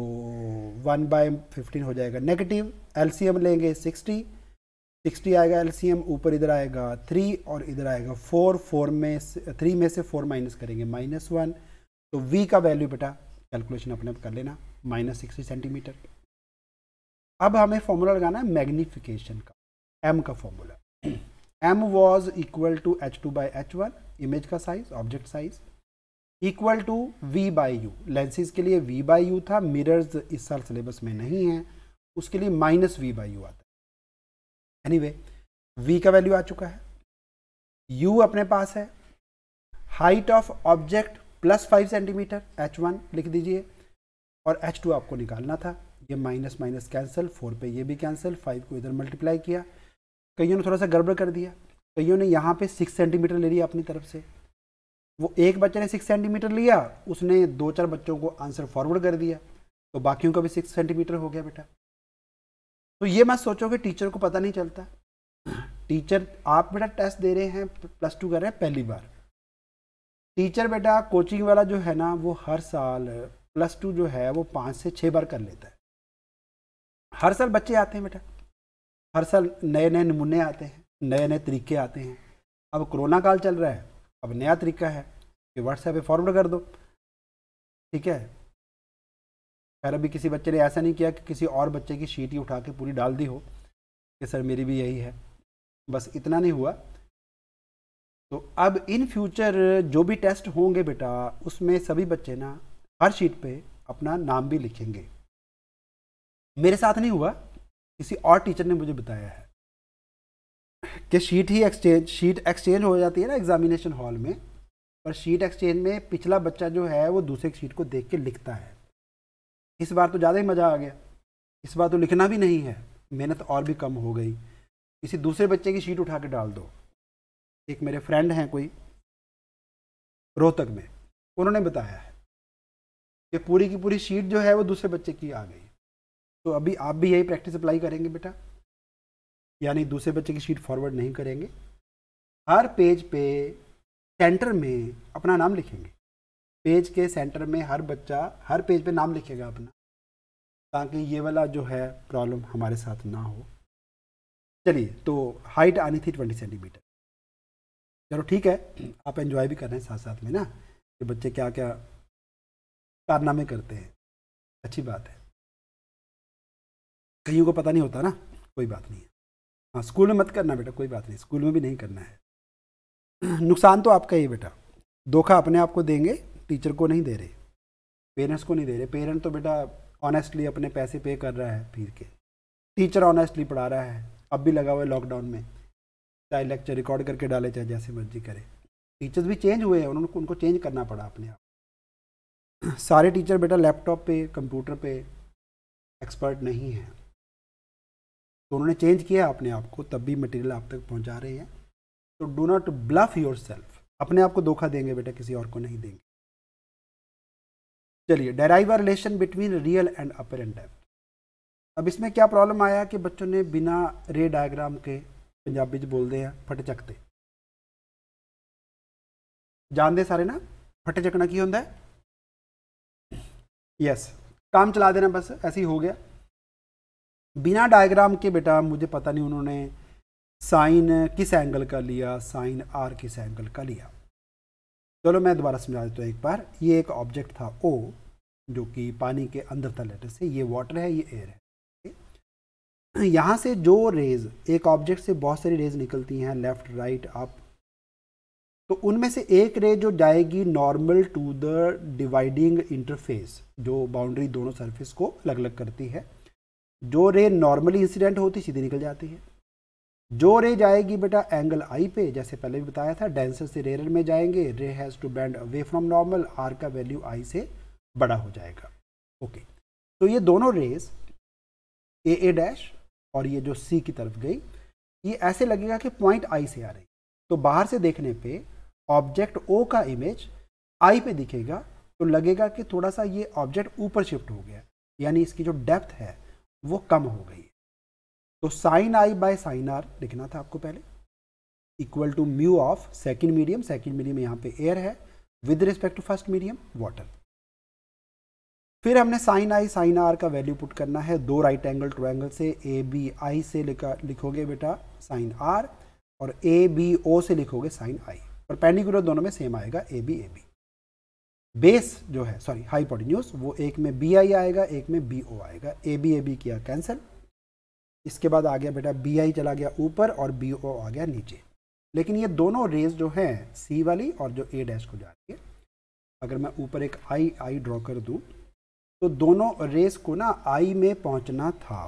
Speaker 1: वन बाय फिफ्टीन हो जाएगा नेगेटिव एलसीएम लेंगे सिक्सटी सिक्सटी आएगा एलसीएम ऊपर इधर आएगा थ्री और इधर आएगा फोर फोर में थ्री में से फोर माइनस करेंगे माइनस वन तो वी का वैल्यू बेटा कैलकुलेशन अपने कर लेना माइनस सिक्सटी सेंटीमीटर अब हमें फॉर्मूला लगाना है मैग्निफिकेशन का एम का formula m was equal to h two by h one image का size object size equal to v by u lenses के लिए वी बाई यू था मिरर्स इस साल सिलेबस में नहीं है उसके लिए माइनस वी बाई यू आता है एनी वे वी का वैल्यू आ चुका है यू अपने पास है height of object plus five centimetre h one लिख दीजिए और एच टू आपको निकालना था ये माइनस माइनस कैंसिल फोर पे ये भी कैंसिल फाइव को इधर मल्टीप्लाई किया कईयों ने थोड़ा सा गड़बड़ कर दिया कईयों ने यहाँ पे सिक्स सेंटीमीटर ले लिया अपनी तरफ से वो एक बच्चे ने सिक्स सेंटीमीटर लिया उसने दो चार बच्चों को आंसर फॉरवर्ड कर दिया तो बाकियों का भी सिक्स सेंटीमीटर हो गया बेटा तो ये मैं सोचो कि टीचर को पता नहीं चलता टीचर आप बेटा टेस्ट दे रहे हैं प्लस टू कर रहे हैं पहली बार टीचर बेटा कोचिंग वाला जो है ना वो हर साल प्लस टू जो है वो पाँच से छः बार कर लेता है हर साल बच्चे आते हैं बेटा हर साल नए नए नमूने आते हैं नए नए तरीके आते हैं अब कोरोना काल चल रहा है अब नया तरीका है कि व्हाट्सएप पे फॉरवर्ड कर दो ठीक है खैर अभी किसी बच्चे ने ऐसा नहीं किया कि किसी और बच्चे की शीट ही उठा के पूरी डाल दी हो कि सर मेरी भी यही है बस इतना नहीं हुआ तो अब इन फ्यूचर जो भी टेस्ट होंगे बेटा उसमें सभी बच्चे ना हर शीट पे अपना नाम भी लिखेंगे मेरे साथ नहीं हुआ किसी और टीचर ने मुझे बताया है कि शीट ही एक्सचेंज शीट एक्सचेंज हो जाती है ना एग्जामिनेशन हॉल में पर शीट एक्सचेंज में पिछला बच्चा जो है वो दूसरे शीट को देख के लिखता है इस बार तो ज़्यादा ही मज़ा आ गया इस बार तो लिखना भी नहीं है मेहनत और भी कम हो गई किसी दूसरे बच्चे की शीट उठा के डाल दो एक मेरे फ्रेंड हैं कोई रोहतक में उन्होंने बताया है कि पूरी की पूरी शीट जो है वो दूसरे बच्चे की आ गई तो अभी आप भी यही प्रैक्टिस अप्लाई करेंगे बेटा यानी दूसरे बच्चे की शीट फॉरवर्ड नहीं करेंगे हर पेज पे सेंटर में अपना नाम लिखेंगे पेज के सेंटर में हर बच्चा हर पेज पे नाम लिखेगा अपना ताकि ये वाला जो है प्रॉब्लम हमारे साथ ना हो चलिए तो हाइट आनी थी ट्वेंटी सेंटीमीटर चलो ठीक है आप एंजॉय भी कर रहे हैं साथ साथ में ना कि बच्चे क्या क्या कारनामे करते हैं अच्छी बात है कहीं को पता नहीं होता ना कोई बात नहीं है हाँ स्कूल में मत करना बेटा कोई बात नहीं स्कूल में भी नहीं करना है नुकसान तो आपका ही बेटा धोखा अपने आप को देंगे टीचर को नहीं दे रहे पेरेंट्स को नहीं दे रहे पेरेंट तो बेटा ऑनेस्टली अपने पैसे पे कर रहा है फिर के टीचर ऑनेस्टली पढ़ा रहा है अब भी लगा हुआ है लॉकडाउन में चाहे लेक्चर रिकॉर्ड करके डाले चाहे जैसे मर्जी करे टीचर्स भी चेंज हुए हैं उनको उनको चेंज करना पड़ा अपने आप सारे टीचर बेटा लैपटॉप पे कंप्यूटर पे एक्सपर्ट नहीं हैं तो उन्होंने चेंज किया अपने आप को तब भी मटेरियल आप तक पहुंचा रहे हैं तो do not bluff yourself अपने आप को धोखा देंगे बेटा किसी और को नहीं देंगे चलिए derive relation between real and apparent and depth अब इसमें क्या प्रॉब्लम आया कि बच्चों ने बिना रे डायग्राम के पंजाबी बोल बोलते हैं फट चकते जानते सारे ना फट चकना की होंगे यस काम चला देना बस ऐसे ही हो गया बिना डायग्राम के बेटा मुझे पता नहीं उन्होंने साइन किस एंगल का लिया साइन आर किस एंगल का लिया चलो मैं दोबारा समझा देता हूँ एक बार ये एक ऑब्जेक्ट था ओ जो कि पानी के अंदर था लेटर से ये वाटर है ये एयर है यहाँ से जो रेज एक ऑब्जेक्ट से बहुत सारी रेज निकलती हैं लेफ्ट राइट अप तो उनमें से एक रेज जो जाएगी normal to the dividing interface जो बाउंड्री दोनों सरफेस को अलग अलग करती है जो रे नॉर्मली इंसिडेंट होती सीधी निकल जाती है जो रे जाएगी बेटा एंगल आई पे जैसे पहले भी बताया था डेंसर से रेरर में जाएंगे ray has to bend away from normal r का वैल्यू आई से बड़ा हो जाएगा ओके तो ये दोनों रेस ए ए डैश और ये जो सी की तरफ गई ये ऐसे लगेगा कि पॉइंट आई से आ रही तो बाहर से देखने पे ऑब्जेक्ट ओ का इमेज आई पे दिखेगा तो लगेगा कि थोड़ा सा ये ऑब्जेक्ट ऊपर शिफ्ट हो गया यानी इसकी जो डेप्थ है वो कम हो गई है तो sine i by sine r लिखना था आपको पहले equal to mu of second medium second medium यहाँ पे एयर है with respect to first medium water फिर हमने साइन आई साइन आर का वैल्यू पुट करना है दो राइट एंगल एंगल से ए बी आई से लिखा लिखोगे बेटा साइन आर और ए बी ओ से लिखोगे साइन आई और पेंडिकुलर दोनों में सेम आएगा A B A B base जो है सॉरी हाइपोटिन्यूज वो एक में बी आई आएगा एक में बी ओ आएगा ए बी ए बी किया कैंसिल इसके बाद आ गया बेटा बी आई चला गया ऊपर और बी ओ आ गया नीचे लेकिन ये दोनों रेज जो हैं सी वाली और जो ए डैश को जा रही है अगर मैं ऊपर एक आई आई ड्रॉ कर दूँ तो दोनों रेस को ना आई में पहुंचना था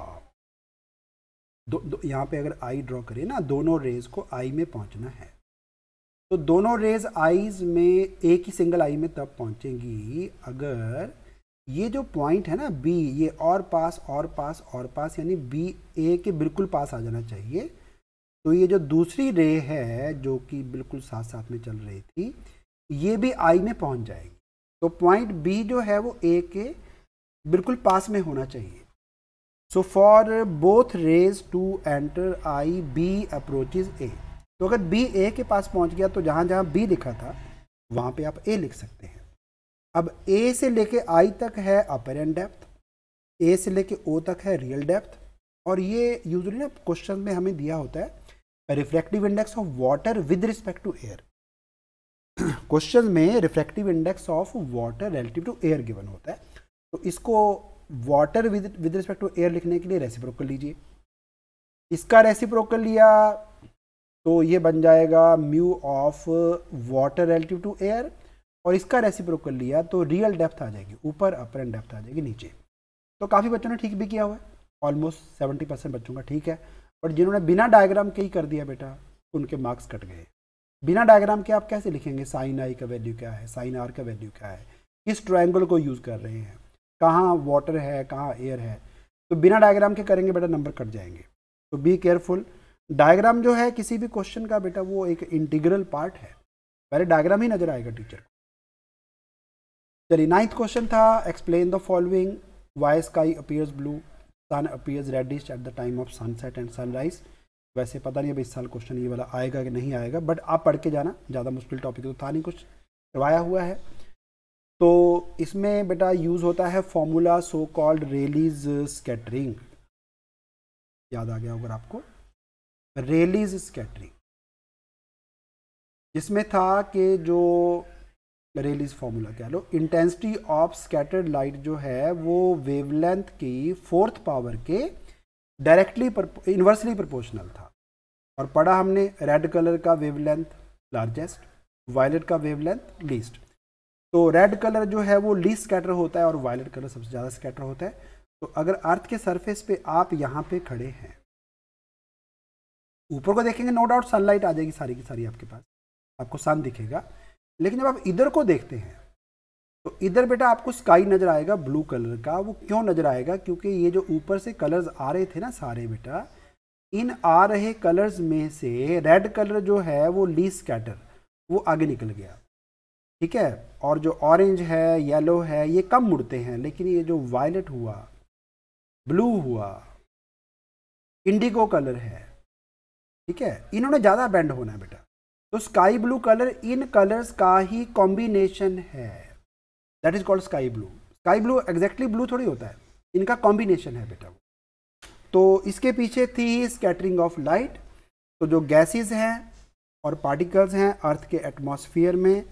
Speaker 1: दो, दो यहाँ पे अगर आई ड्रॉ करें ना दोनों रेस को आई में पहुंचना है तो दोनों रेज आईज में एक ही सिंगल आई में तब पहुंचेंगी अगर ये जो पॉइंट है ना बी ये और पास और पास और पास यानी बी ए के बिल्कुल पास आ जाना चाहिए तो ये जो दूसरी रे है जो कि बिल्कुल साथ साथ में चल रही थी ये भी आई में पहुंच जाएगी तो पॉइंट बी जो है वो ए के बिल्कुल पास में होना चाहिए so for both rays to enter I B approaches A तो अगर बी ए के पास पहुंच गया तो जहां जहां बी लिखा था वहां पे आप ए लिख सकते हैं अब ए से लेके आई तक है अपर एंड डेप्थ ए से लेके ओ तक है रियल डेप्थ और ये यूजली ना क्वेश्चन में हमें दिया होता है refractive index of water with respect to air question में refractive index of water relative to air given होता है तो इसको water with with respect to air लिखने के लिए रेसिप्रोकल लीजिए इसका रेसिप्रोकल लिया तो ये बन जाएगा mu of water relative to air और इसका रेसिप्रोकल लिया तो रियल डेप्थ आ जाएगी ऊपर अपर एंड डेप्थ आ जाएगी नीचे तो काफ़ी बच्चों ने ठीक भी किया हुआ है ऑलमोस्ट सेवेंटी परसेंट बच्चों का ठीक है बट जिन्होंने बिना डायग्राम के ही कर दिया बेटा उनके मार्क्स कट गए बिना डायग्राम के आप कैसे लिखेंगे साइन आई का वैल्यू क्या है साइन आर का वैल्यू क्या है किस ट्रायंगल को यूज़ कर रहे हैं कहाँ वाटर है कहाँ एयर है तो बिना डायग्राम के करेंगे बेटा नंबर कट जाएंगे तो बी केयरफुल डायग्राम जो है किसी भी क्वेश्चन का बेटा वो एक इंटीग्रल पार्ट है पहले डायग्राम ही नजर आएगा टीचर को चलिए नाइन्थ क्वेश्चन था explain the following why sky appears blue sun appears reddish at the time of sunset and sunrise वैसे पता नहीं अब इस साल क्वेश्चन ये वाला आएगा कि नहीं आएगा बट आप पढ़ के जाना ज़्यादा मुश्किल टॉपिक तो था नहीं कुछ करवाया हुआ है तो इसमें बेटा यूज़ होता है formula so called Rayleigh's scattering याद आ गया अगर आपको रेलीज स्कैटरिंग जिसमें था कि जो रेलीज फार्मूला कह लो इंटेंसिटी ऑफ स्कैटर्ड लाइट जो है वो वेवलेंथ की फोर्थ पावर के डायरेक्टली इन्वर्सली प्रोपोर्शनल था और पढ़ा हमने रेड कलर का वेवलेंथ लार्जेस्ट वायलेट का वेवलेंथ लीस्ट तो रेड कलर जो है वो लीस्ट स्कैटर होता है और वायलेट कलर सबसे ज़्यादा स्कैटर होता है तो अगर अर्थ के सरफेस पे आप यहाँ पे खड़े हैं ऊपर को देखेंगे नो डाउट सनलाइट आ जाएगी सारी की सारी आपके पास आपको सन दिखेगा लेकिन जब आप इधर को देखते हैं तो इधर बेटा आपको स्काई नज़र आएगा ब्लू कलर का वो क्यों नज़र आएगा क्योंकि ये जो ऊपर से कलर्स आ रहे थे ना सारे बेटा इन आ रहे कलर्स में से रेड कलर जो है वो ली स्कैटर वो आगे निकल गया ठीक है और जो ऑरेंज है येलो है ये कम मुड़ते हैं लेकिन ये जो वायलेट हुआ ब्लू हुआ इंडिगो कलर है ठीक है इन्होंने ज़्यादा बैंड होना है बेटा तो स्काई ब्लू कलर इन कलर्स का ही कॉम्बिनेशन है that is called sky blue sky blue exactly blue थोड़ी होता है इनका कॉम्बिनेशन है बेटा तो इसके पीछे थी स्कैटरिंग ऑफ लाइट तो जो गैसेस हैं और पार्टिकल्स हैं अर्थ के एटमॉस्फेयर में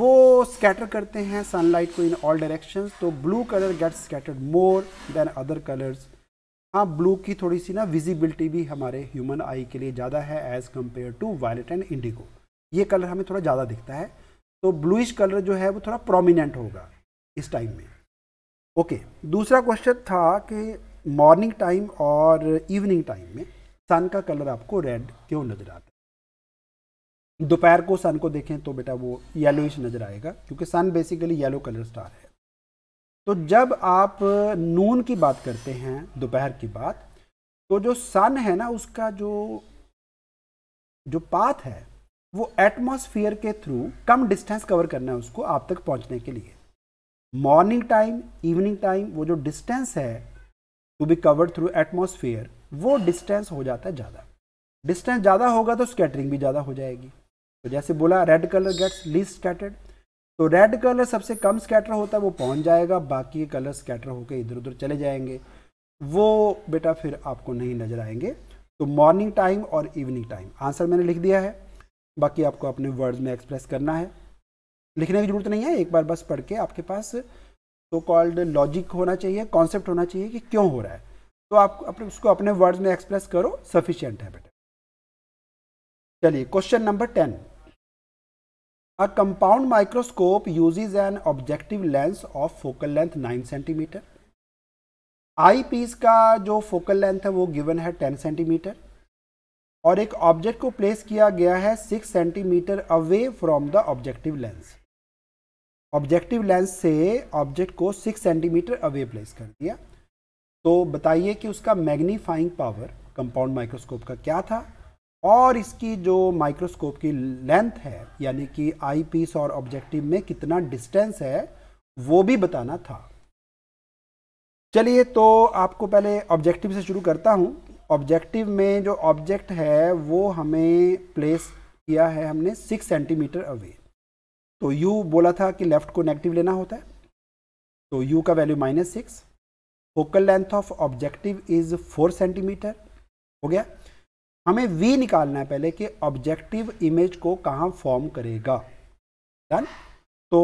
Speaker 1: वो स्कैटर करते हैं सनलाइट को इन ऑल डायरेक्शंस तो blue colour gets scattered more than other colours हाँ ब्लू की थोड़ी सी ना विजिबिलिटी भी हमारे ह्यूमन आई के लिए ज़्यादा है as compare to violet and indigo ये कलर हमें थोड़ा ज़्यादा दिखता है तो ब्लूइश कलर जो है वो थोड़ा प्रोमिनेंट होगा इस टाइम में ओके दूसरा क्वेश्चन था कि मॉर्निंग टाइम और इवनिंग टाइम में सन का कलर आपको रेड क्यों नज़र आता है दोपहर को सन को देखें तो बेटा वो येलोइश नज़र आएगा क्योंकि sun basically yellow colour star है तो जब आप नून की बात करते हैं दोपहर की बात तो जो सन है ना उसका जो जो पाथ है वो एटमॉस्फेयर के थ्रू कम डिस्टेंस कवर करना है उसको आप तक पहुंचने के लिए मॉर्निंग टाइम इवनिंग टाइम वो जो डिस्टेंस है to be covered through atmosphere वो डिस्टेंस हो जाता है ज़्यादा डिस्टेंस ज़्यादा होगा तो स्कैटरिंग भी ज़्यादा हो जाएगी तो जैसे बोला red colour gets least scattered तो रेड कलर सबसे कम स्कैटर होता है वो पहुंच जाएगा बाकी कलर स्कैटर होकर इधर उधर चले जाएंगे वो बेटा फिर आपको नहीं नजर आएंगे तो मॉर्निंग टाइम और इवनिंग टाइम आंसर मैंने लिख दिया है बाकी आपको अपने वर्ड्स में एक्सप्रेस करना है लिखने की जरूरत नहीं है एक बार बस पढ़ के आपके पास सो कॉल्ड लॉजिक होना चाहिए कॉन्सेप्ट होना चाहिए कि क्यों हो रहा है तो आप अपने उसको अपने वर्ड्स में एक्सप्रेस करो सफिशियंट है बेटा चलिए question number ten A compound microscope uses an objective lens of focal length 9 centimetre eye piece का जो फोकल लेंथ है वो गिवन है 10 सेंटीमीटर और एक ऑब्जेक्ट को प्लेस किया गया है 6 centimetre away from the objective lens objective lens से ऑब्जेक्ट को 6 सेंटीमीटर अवे प्लेस कर दिया तो बताइए कि उसका मैग्नीफाइंग पावर कंपाउंड माइक्रोस्कोप का क्या था और इसकी जो माइक्रोस्कोप की लेंथ है यानी कि आई पीस और ऑब्जेक्टिव में कितना डिस्टेंस है वो भी बताना था चलिए तो आपको पहले ऑब्जेक्टिव से शुरू करता हूँ ऑब्जेक्टिव में जो ऑब्जेक्ट है वो हमें प्लेस किया है हमने सिक्स सेंटीमीटर अवे तो u बोला था कि लेफ्ट को नेगेटिव लेना होता है तो u का value minus six focal length of objective is four centimetre हो गया हमें वी निकालना है पहले कि ऑब्जेक्टिव इमेज को कहाँ फॉर्म करेगा डन तो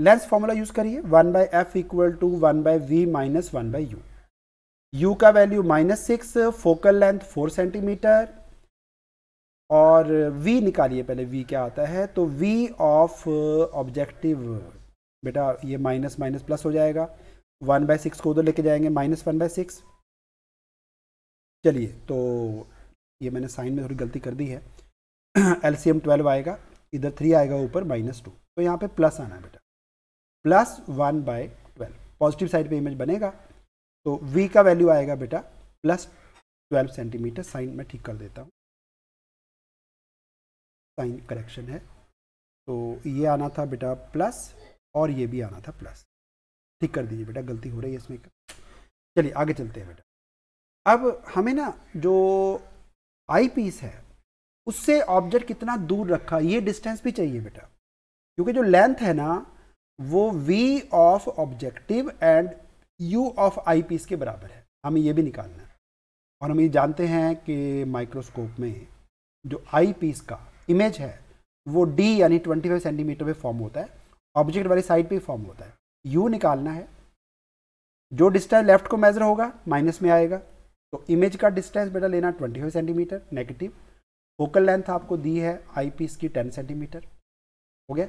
Speaker 1: लेंस फॉर्मूला यूज़ करिए one by F equal to one by we minus one by you you का value minus six focal length four centimetre और वी निकालिए पहले वी क्या आता है तो वी ऑफ ऑब्जेक्टिव बेटा ये माइनस माइनस प्लस हो जाएगा वन बाय सिक्स को उधर लेके जाएंगे माइनस वन बाय सिक्स चलिए तो ये मैंने साइन में थोड़ी गलती कर दी है एल सी एम ट्वेल्व आएगा इधर थ्री आएगा ऊपर माइनस टू तो यहाँ पे प्लस आना है बेटा plus one by twelve positive side पे इमेज बनेगा तो वी का वैल्यू आएगा बेटा प्लस ट्वेल्व सेंटीमीटर साइन मैं ठीक कर देता हूँ साइन करेक्शन है तो ये आना था बेटा प्लस और ये भी आना था प्लस ठीक कर दीजिए बेटा गलती हो रही है इसमें चलिए आगे चलते हैं बेटा अब हमें ना जो आई पीस है उससे ऑब्जेक्ट कितना दूर रखा ये डिस्टेंस भी चाहिए बेटा क्योंकि जो लेंथ है ना वो V of objective and U of eye piece के बराबर है हमें ये भी निकालना है और हम ये जानते हैं कि माइक्रोस्कोप में जो आई पीस का इमेज है वो डी यानी 25 सेंटीमीटर पे फॉर्म होता है ऑब्जेक्ट वाली साइड पे फॉर्म होता है यू निकालना है जो डिस्टेंस लेफ्ट को मेजर होगा माइनस में आएगा तो इमेज का डिस्टेंस बेटा लेना 25 सेंटीमीटर नेगेटिव फोकल लेंथ आपको दी है आई पीस की 10 सेंटीमीटर हो गया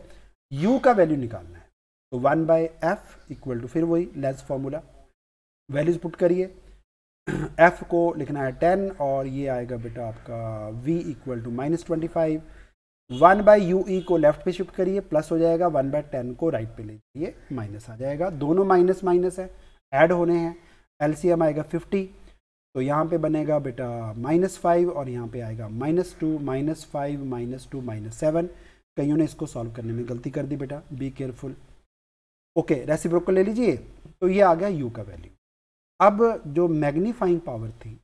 Speaker 1: यू का वैल्यू निकालना है तो one by F equal to फिर वही लेंस फॉर्मूला वैल्यूज पुट करिए एफ को लिखना है टेन और ये आएगा बेटा आपका V equal to minus twenty five one by U E को लेफ्ट पे शिफ्ट करिए प्लस हो जाएगा वन बाय टेन को राइट पे ले जाइए माइनस आ जाएगा दोनों माइनस माइनस है ऐड होने हैं एलसीएम आएगा फिफ्टी तो यहाँ पे बनेगा बेटा माइनस फाइव और यहाँ पे आएगा minus two minus five minus two minus seven कईयों ने इसको सॉल्व करने में गलती कर दी बेटा बी केयरफुल ओके रेसिप्रोक ले लीजिए तो ये आ गया यू का वैल्यू अब जो मैग्नीफाइंग पावर थी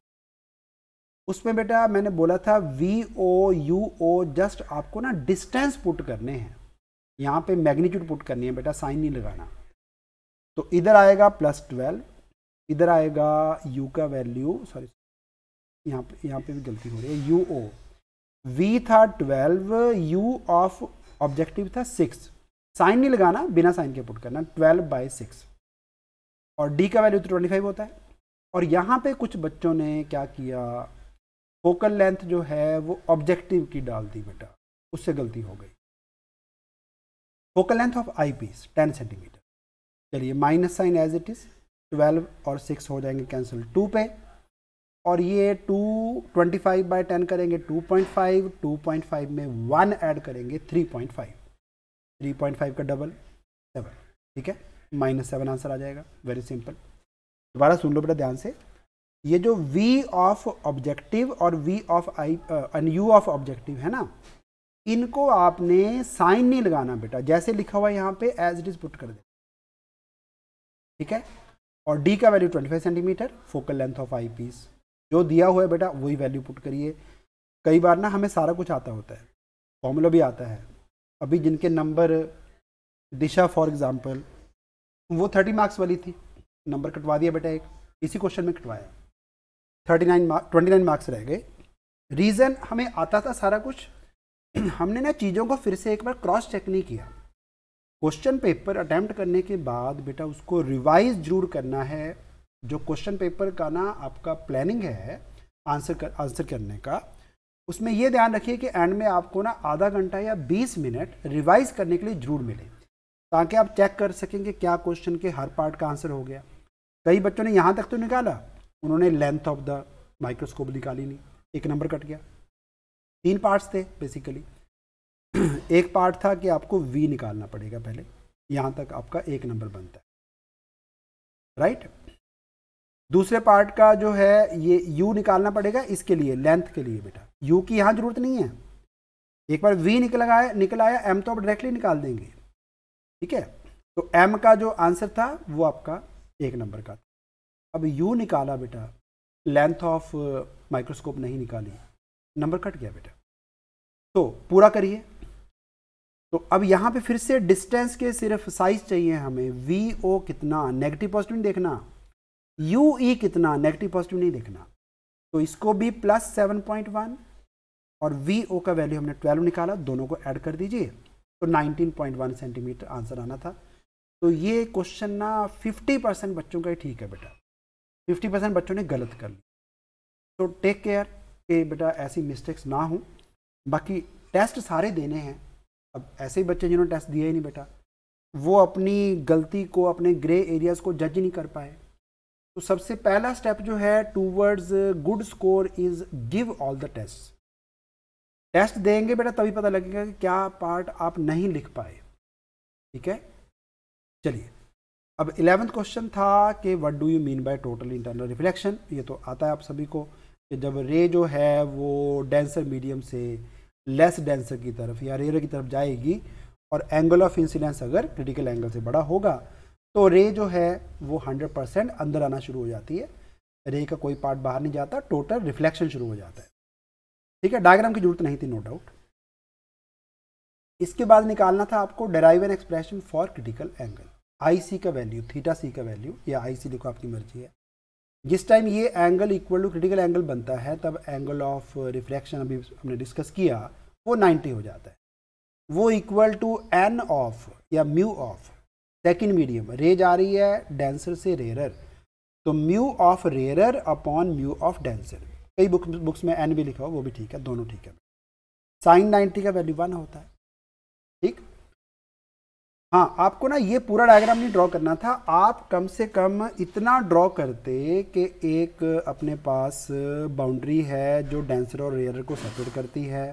Speaker 1: उसमें बेटा मैंने बोला था V O U O just आपको ना डिस्टेंस पुट करने हैं यहाँ पे मैग्नीट्यूड पुट करनी है बेटा साइन नहीं लगाना तो इधर आएगा प्लस ट्वेल्व इधर आएगा u का वैल्यू सॉरी यहाँ पे यहाँ पे भी गलती हो रही है यू ओ वी था ट्वेल्व यू ऑफ ऑब्जेक्टिव था सिक्स साइन नहीं लगाना बिना साइन के पुट करना ट्वेल्व बाई सिक्स और डी का वैल्यू तो ट्वेंटी फाइव होता है और यहाँ पे कुछ बच्चों ने क्या किया फोकल लेंथ जो है वो ऑब्जेक्टिव की डाल दी बेटा उससे गलती हो गई focal length of eye piece ten centimetre चलिए minus sign as it is twelve और सिक्स हो जाएंगे कैंसिल टू पे और ये two twenty five by ten करेंगे two point five two point five में वन ऐड करेंगे three point five three point five का डबल सेवन ठीक है माइनस सेवन आंसर आ जाएगा वेरी सिंपल दोबारा सुन लो बेटा ध्यान से ये जो v ऑफ ऑब्जेक्टिव और v of eye and U of objective है ना इनको आपने साइन नहीं लगाना बेटा जैसे लिखा हुआ यहाँ पे एज इट इज पुट कर दे ठीक है और डी का value 25 centimetre focal length of eye piece जो दिया हुआ है बेटा वही वैल्यू पुट करिए कई बार ना हमें सारा कुछ आता होता है फॉर्मूला भी आता है अभी जिनके नंबर दिशा फॉर एग्ज़ाम्पल वो थर्टी मार्क्स वाली थी नंबर कटवा दिया बेटा एक इसी क्वेश्चन में कटवाया thirty nine mark twenty nine marks रह गए रीज़न हमें आता था सारा कुछ हमने ना चीज़ों को फिर से एक बार क्रॉस चेक नहीं किया क्वेश्चन पेपर अटैम्प्ट करने के बाद बेटा उसको रिवाइज जरूर करना है जो क्वेश्चन पेपर का ना आपका प्लानिंग है आंसर कर आंसर करने का उसमें ये ध्यान रखिए कि एंड में आपको ना आधा घंटा या 20 मिनट रिवाइज करने के लिए ज़रूर मिले ताकि आप चेक कर सकेंगे क्या क्वेश्चन के हर पार्ट का आंसर हो गया कई बच्चों ने यहाँ तक तो निकाला उन्होंने लेंथ ऑफ द माइक्रोस्कोप निकाली नहीं एक नंबर कट गया तीन पार्ट्स थे बेसिकली एक पार्ट था कि आपको वी निकालना पड़ेगा पहले यहां तक आपका एक नंबर बनता है राइट दूसरे पार्ट का जो है ये यू निकालना पड़ेगा इसके लिए लेंथ के लिए बेटा यू की यहाँ ज़रूरत नहीं है एक बार वी निकल आया निकल आया एम तो आप डायरेक्टली निकाल देंगे ठीक है तो एम का जो आंसर था वो आपका एक नंबर का था अब यू निकाला बेटा लेंथ ऑफ माइक्रोस्कोप नहीं निकाली नंबर कट गया बेटा तो पूरा करिए तो अब यहाँ पे फिर से डिस्टेंस के सिर्फ साइज चाहिए हमें वी ओ कितना नेगेटिव पॉजिटिव नहीं देखना यू ई e कितना नेगेटिव पॉजिटिव नहीं देखना तो इसको भी प्लस सेवन पॉइंट वन और वी ओ का वैल्यू हमने ट्वेल्व निकाला दोनों को ऐड कर दीजिए तो nineteen point one centimetre answer आना था तो ये क्वेश्चन ना फिफ्टी परसेंट बच्चों का ठीक है बेटा फिफ्टी परसेंट बच्चों ने गलत कर लिया तो टेक केयर कि बेटा ऐसी मिस्टेक्स ना हों बाकी टेस्ट सारे देने हैं अब ऐसे ही बच्चे जिन्होंने टेस्ट दिया ही नहीं बेटा वो अपनी गलती को अपने ग्रे एरियाज़ को जज नहीं कर पाए तो सबसे पहला स्टेप जो है towards good score is give all the test test देंगे बेटा तभी पता लगेगा कि क्या पार्ट आप नहीं लिख पाए ठीक है चलिए अब इलेवंथ क्वेश्चन था कि what do you mean by total internal reflection ये तो आता है आप सभी को कि जब रे जो है वो डेंसर मीडियम से लेस डेंसर की तरफ या रेयर की तरफ जाएगी और एंगल ऑफ इंसिडेंस अगर क्रिटिकल एंगल से बड़ा होगा तो रे जो है वो 100 परसेंट अंदर आना शुरू हो जाती है रे का कोई पार्ट बाहर नहीं जाता टोटल रिफ्लेक्शन शुरू हो जाता है ठीक है डायग्राम की जरूरत नहीं थी नो डाउट इसके बाद निकालना था आपको derive an expression for critical angle I C का वैल्यू थीटा सी का वैल्यू या आई सी लिखो आपकी मर्जी है जिस टाइम ये angle equal to critical angle बनता है तब एंगल ऑफ रिफ्रैक्शन अभी हमने डिस्कस किया वो 90 हो जाता है वो इक्वल टू एन ऑफ या mu of second medium ray जा रही है डेंसर से रेरर तो mu of rarer upon mu of denser कई बुक बुक्स में एन भी लिखा हो वो भी ठीक है दोनों ठीक है साइन 90 का वैल्यू वन होता है हाँ आपको ना ये पूरा डायग्राम नहीं ड्रॉ करना था आप कम से कम इतना ड्रॉ करते कि एक अपने पास बाउंड्री है जो डेंसर और रेयर को सपोर्ट करती है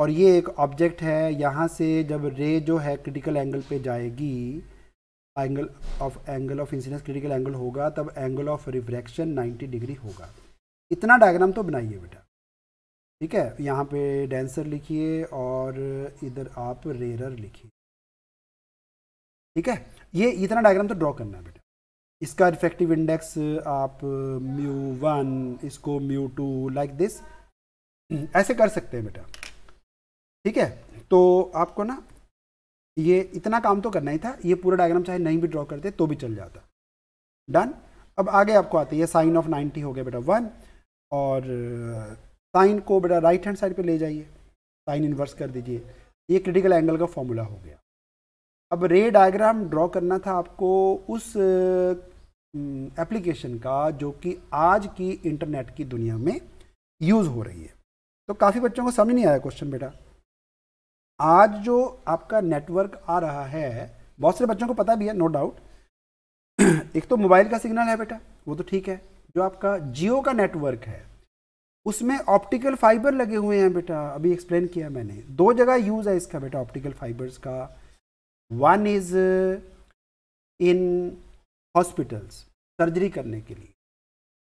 Speaker 1: और ये एक ऑब्जेक्ट है यहाँ से जब रे जो है क्रिटिकल एंगल पे जाएगी angle of angle of incidence critical angle होगा तब एंगल ऑफ रिफ्रैक्शन 90 डिग्री होगा इतना डायग्राम तो बनाइए बेटा ठीक है यहाँ पे डेंसर लिखिए और इधर आप रेरर लिखिए ठीक है ये इतना डायग्राम तो ड्रॉ करना है बेटा इसका इफेक्टिव इंडेक्स आप म्यू वन इसको म्यू टू लाइक दिस ऐसे कर सकते हैं बेटा ठीक है तो आपको ना ये इतना काम तो करना ही था ये पूरा डायग्राम चाहे नहीं भी ड्रॉ करते तो भी चल जाता डन अब आगे आपको आते हैं साइन ऑफ 90 हो गया बेटा वन और साइन को बेटा राइट हैंड साइड पे ले जाइए साइन इन्वर्स कर दीजिए ये क्रिटिकल एंगल का फॉर्मूला हो गया अब रे डायग्राम ड्रॉ करना था आपको उस एप्लीकेशन का जो कि आज की इंटरनेट की दुनिया में यूज़ हो रही है तो काफ़ी बच्चों को समझ नहीं आया क्वेश्चन बेटा आज जो आपका नेटवर्क आ रहा है बहुत सारे बच्चों को पता भी है नो no डाउट एक तो मोबाइल का सिग्नल है बेटा वो तो ठीक है जो आपका जियो का नेटवर्क है उसमें ऑप्टिकल फाइबर लगे हुए हैं बेटा अभी एक्सप्लेन किया मैंने दो जगह यूज़ है इसका बेटा ऑप्टिकल फाइबर्स का one is in hospitals surgery करने के लिए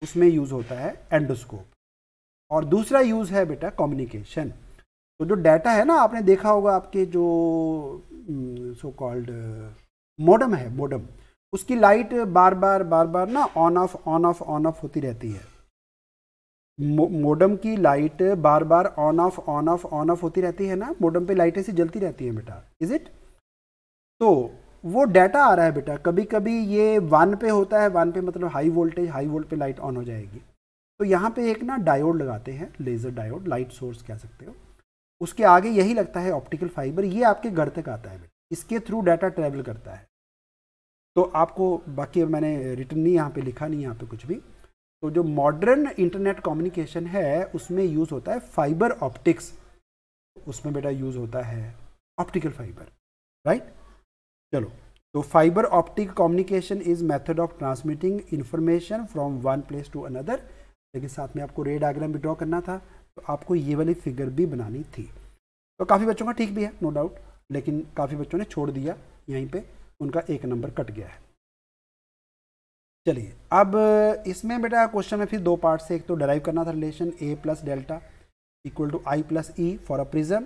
Speaker 1: उसमें यूज़ होता है एंडोस्कोप और दूसरा यूज़ है बेटा कम्युनिकेशन तो जो डाटा है ना आपने देखा होगा आपके जो सो कॉल्ड मोडम है मोडम उसकी लाइट बार बार बार बार ना on off on off on off होती रहती है मोडम की लाइट बार बार on off on off on off होती रहती है ना मोडम पे लाइट ऐसी जलती रहती है बेटा इज इट तो वो डाटा आ रहा है बेटा कभी कभी ये वन पे होता है वन पे मतलब हाई वोल्टेज हाई वोल्ट पे लाइट ऑन हो जाएगी तो यहाँ पे एक ना डायोड लगाते हैं लेज़र डायोड लाइट सोर्स कह सकते हो उसके आगे यही लगता है ऑप्टिकल फाइबर ये आपके घर तक आता है बेटा इसके थ्रू डाटा ट्रेवल करता है तो आपको बाकी मैंने रिटर्न नहीं यहाँ पर लिखा नहीं यहाँ पर कुछ भी तो जो मॉडर्न इंटरनेट कम्युनिकेशन है उसमें यूज़ होता है फाइबर ऑप्टिक्स उसमें बेटा यूज़ होता है ऑप्टिकल फाइबर राइट चलो तो fibre optic communication is method of transmitting information from one place to another लेकिन साथ में आपको रे डायग्राम भी ड्रॉ करना था तो आपको ये वाली फिगर भी बनानी थी तो काफ़ी बच्चों का ठीक भी है नो डाउट लेकिन काफ़ी बच्चों ने छोड़ दिया यहीं पे उनका एक नंबर कट गया है चलिए अब इसमें बेटा क्वेश्चन में फिर दो पार्ट से एक तो डराइव करना था relation A plus delta equal to I plus E for a prism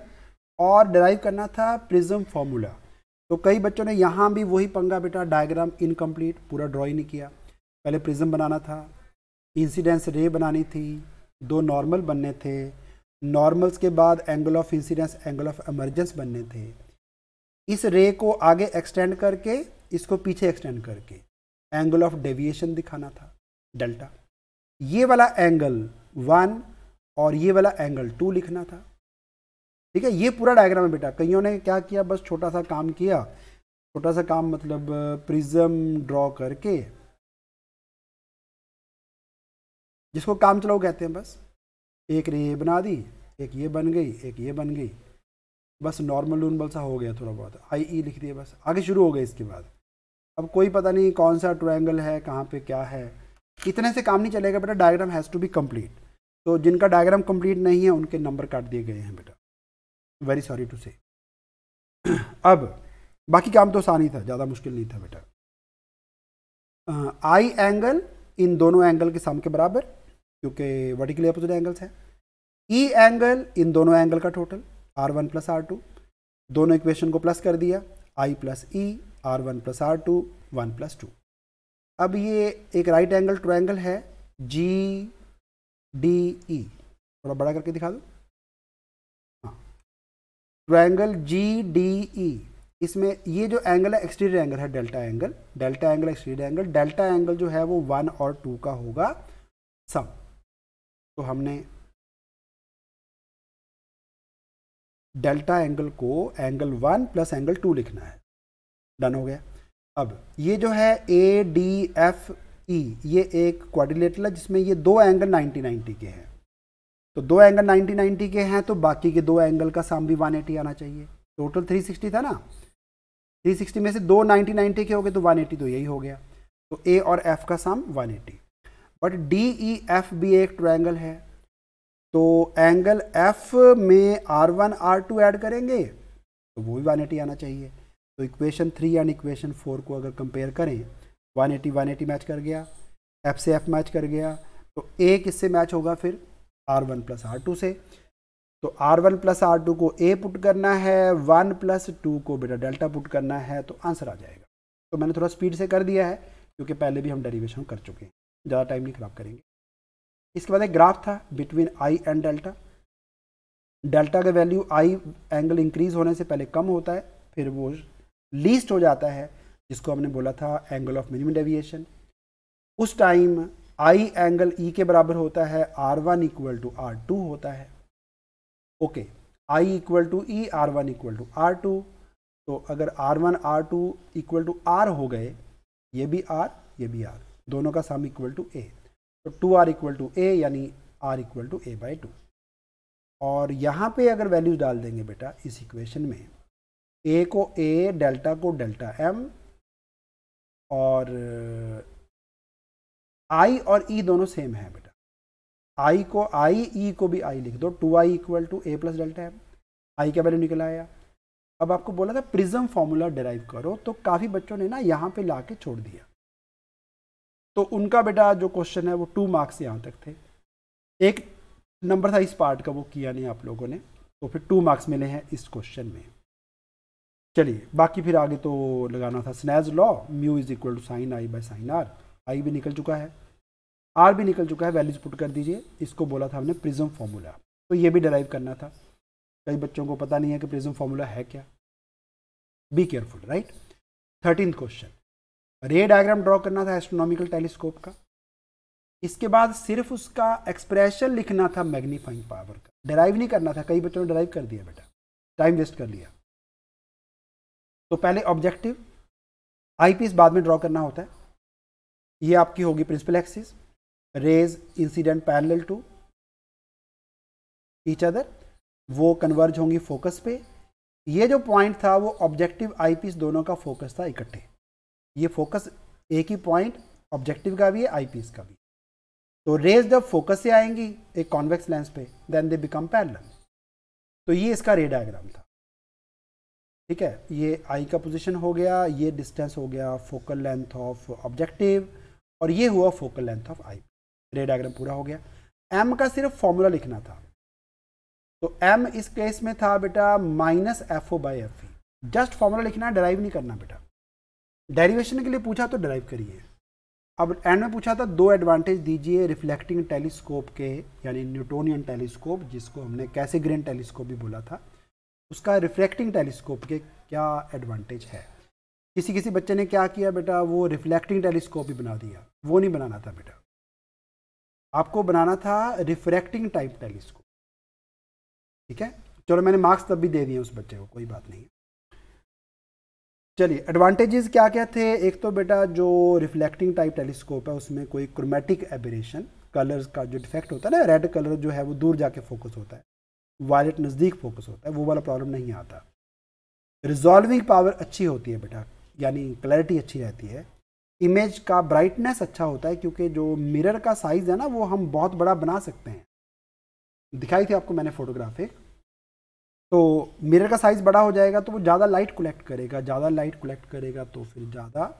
Speaker 1: और डराइव करना था प्रिज्म फॉर्मूला तो कई बच्चों ने यहाँ भी वही पंगा बेटा डायग्राम इनकम्प्लीट पूरा ड्रॉ ही नहीं किया पहले प्रिज्म बनाना था इंसिडेंस रे बनानी थी दो नॉर्मल बनने थे नॉर्मल्स के बाद angle of incidence angle of emergence बनने थे इस रे को आगे एक्सटेंड करके इसको पीछे एक्सटेंड करके एंगल ऑफ डेविएशन दिखाना था डेल्टा ये वाला एंगल वन और ये वाला एंगल टू लिखना था ठीक है ये पूरा डायग्राम है बेटा कईयों ने क्या किया बस छोटा सा काम किया छोटा सा काम मतलब प्रिज्म ड्रॉ करके जिसको काम चलाओ कहते हैं बस एक ने ये बना दी एक ये बन गई एक ये बन गई बस नॉर्मल उनबल सा हो गया थोड़ा बहुत आई ई e लिख दिया बस आगे शुरू हो गया इसके बाद अब कोई पता नहीं कौन सा ट्रायंगल है कहाँ पे क्या है इतने से काम नहीं चलेगा बेटा diagram has to be complete तो जिनका डायग्राम कंप्लीट नहीं है उनके नंबर काट दिए गए हैं बेटा वेरी सॉरी टू से अब बाकी काम तो आसानी था ज़्यादा मुश्किल नहीं था बेटा आई एंगल इन दोनों एंगल के सम के बराबर क्योंकि वर्टिकली अपोजिट एंगल्स हैं ई e एंगल इन दोनों एंगल का total R one plus R two दोनों इक्वेशन को प्लस कर दिया I plus E R one plus R two one plus two अब ये एक राइट एंगल एंगल है जी डी ई थोड़ा बड़ा करके दिखा दो ट्रायंगल जी डी ई इसमें ये जो एंगल है एक्सटीरियर एंगल है delta angle delta angle exterior angle delta angle जो है वो वन और टू का होगा सम तो हमने डेल्टा एंगल को angle one plus angle two लिखना है डन हो गया अब ये जो है ए डी एफ ई ये एक क्वाड्रिलेटरल है जिसमें ये दो एंगल 90 90 के हैं तो दो एंगल 90 90 के हैं तो बाकी के दो एंगल का साम भी 180 आना चाहिए टोटल 360 था ना 360 में से दो 90 90 के हो गए तो 180 तो यही हो गया तो ए और एफ का साम 180 बट डी ई एफ भी एक ट्रायंगल है तो एंगल एफ में R one R two add करेंगे तो वो भी 180 आना चाहिए तो equation three and equation four को अगर कंपेयर करें वन एटी मैच कर गया एफ से एफ मैच कर गया तो ए किससे मैच होगा फिर R one plus R two से तो are one plus R two को ए पुट करना है वन प्लस टू को बेटा डेल्टा पुट करना है तो आंसर आ जाएगा तो मैंने थोड़ा स्पीड से कर दिया है क्योंकि पहले भी हम डेरिवेशन कर चुके हैं ज़्यादा टाइम नहीं खराब करेंगे इसके बाद एक ग्राफ था between I and delta delta का वैल्यू आई एंगल इंक्रीज होने से पहले कम होता है फिर वो लीस्ट हो जाता है जिसको हमने बोला था एंगल ऑफ मिनिमम डेविएशन उस टाइम आई एंगल ई के बराबर होता है R one equal to R two होता है okay I equal to E R one equal to R two तो अगर R one R two equal to R हो गए ये भी आर ये भी आर दोनों का सम इक्वल टू ए तो two R equal to A यानी R equal to A by two और यहाँ पे अगर वैल्यूज डाल देंगे बेटा इस इक्वेशन में ए को ए डेल्टा को डेल्टा एम और आई और ई e दोनों सेम है बेटा आई को आई ई e को भी आई लिख दो two I equal to A plus delta है आई का वैल्यू निकल आया अब आपको बोला था प्रिज्म फॉर्मूला डिराइव करो तो काफ़ी बच्चों ने ना यहाँ पे ला के छोड़ दिया तो उनका बेटा जो क्वेश्चन है वो टू मार्क्स यहाँ तक थे एक नंबर था इस पार्ट का वो किया नहीं आप लोगों ने तो फिर टू मार्क्स मिले हैं इस क्वेश्चन में चलिए बाकी फिर आगे तो लगाना था Snell's law mu is equal to sine I by sine R I भी निकल चुका है आर भी निकल चुका है वैल्यूज पुट कर दीजिए इसको बोला था हमने प्रिज्म फॉर्मूला तो ये भी डराइव करना था कई बच्चों को पता नहीं है कि प्रिज्म फॉर्मूला है क्या be careful right thirteen question ray diagram draw करना था एस्ट्रोनॉमिकल टेलीस्कोप का इसके बाद सिर्फ उसका एक्सप्रेशन लिखना था मैग्नीफाइंग पावर का डराइव नहीं करना था कई बच्चों ने डराइव कर दिया बेटा टाइम वेस्ट कर लिया तो पहले ऑब्जेक्टिव आईपीएस बाद में ड्रॉ करना होता है ये आपकी होगी principal axis rays incident parallel to each other वो कन्वर्ज होंगी फोकस पे ये जो पॉइंट था वो ऑब्जेक्टिव आईपीस दोनों का फोकस था इकट्ठे ये फोकस एक ही पॉइंट ऑब्जेक्टिव का भी है आईपीस का भी तो रेज जब फोकस से आएंगी एक कॉन्वेक्स लेंस पे देन दे बिकम पैरल तो ये इसका रे डायग्राम था ठीक है ये आई का पोजीशन हो गया ये डिस्टेंस हो गया फोकल लेंथ ऑफ ऑब्जेक्टिव और ये हुआ फोकल लेंथ ऑफ आई रे डायग्राम पूरा हो गया एम का सिर्फ फॉर्मूला लिखना था तो एम इस केस में था बेटा minus F O by F E just formula लिखना है डराइव नहीं करना बेटा डेरिवेशन के लिए पूछा तो डराइव करिए अब एंड में पूछा था दो एडवांटेज दीजिए रिफ्लेक्टिंग टेलीस्कोप के यानी न्यूटोनियन टेलीस्कोप जिसको हमने कैसे ग्रेन टेलीस्कोप भी बोला था उसका रिफ्लेक्टिंग टेलीस्कोप के क्या एडवांटेज है किसी किसी बच्चे ने क्या किया बेटा वो रिफ्लेक्टिंग टेलीस्कोप भी बना दिया वो नहीं बनाना था बेटा आपको बनाना था रिफ्रैक्टिंग टाइप टेलीस्कोप ठीक है चलो मैंने मार्क्स तब भी दे दिए उस बच्चे को कोई बात नहीं चलिए एडवांटेजेस क्या क्या थे एक तो बेटा जो रिफ्लेक्टिंग टाइप टेलीस्कोप है उसमें कोई क्रोमेटिक एबरेशन कलर्स का जो डिफेक्ट होता है ना रेड कलर जो है वो दूर जाके फोकस होता है वायलेट नज़दीक फोकस होता है वो वाला प्रॉब्लम नहीं आता रिजॉल्विंग पावर अच्छी होती है बेटा यानी क्लैरिटी अच्छी रहती है इमेज का ब्राइटनेस अच्छा होता है क्योंकि जो मिरर का साइज़ है ना वो हम बहुत बड़ा बना सकते हैं दिखाई थी आपको मैंने फोटोग्राफिक तो मिरर का साइज़ बड़ा हो जाएगा तो वो ज़्यादा लाइट कलेक्ट करेगा ज़्यादा लाइट कलेक्ट करेगा तो फिर ज़्यादा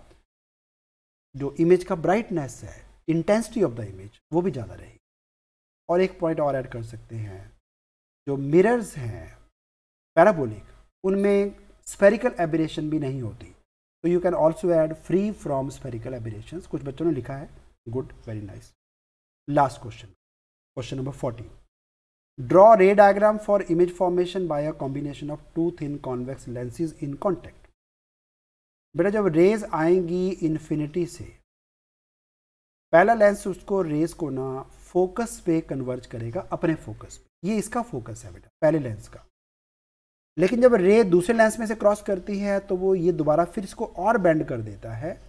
Speaker 1: जो इमेज का ब्राइटनेस है इंटेंसिटी ऑफ द इमेज वो भी ज़्यादा रहेगी और एक पॉइंट और ऐड कर सकते हैं जो मिरर्स हैं पैराबोलिक उनमें स्पेरिकल एबरेशन भी नहीं होती तो you can also add free from spherical aberration कुछ बच्चों ने लिखा है good very nice last question question number fourteen draw ray diagram for image formation by a combination of two thin convex lenses in contact बेटा जब रेज आएंगी इन्फिनिटी से पहला लेंस उसको रेज को ना फोकस पे कन्वर्ज करेगा अपने फोकस पे ये इसका फोकस है बेटा पहले लेंस का लेकिन जब रे दूसरे लेंस में से क्रॉस करती है तो वो ये दोबारा फिर इसको और बैंड कर देता है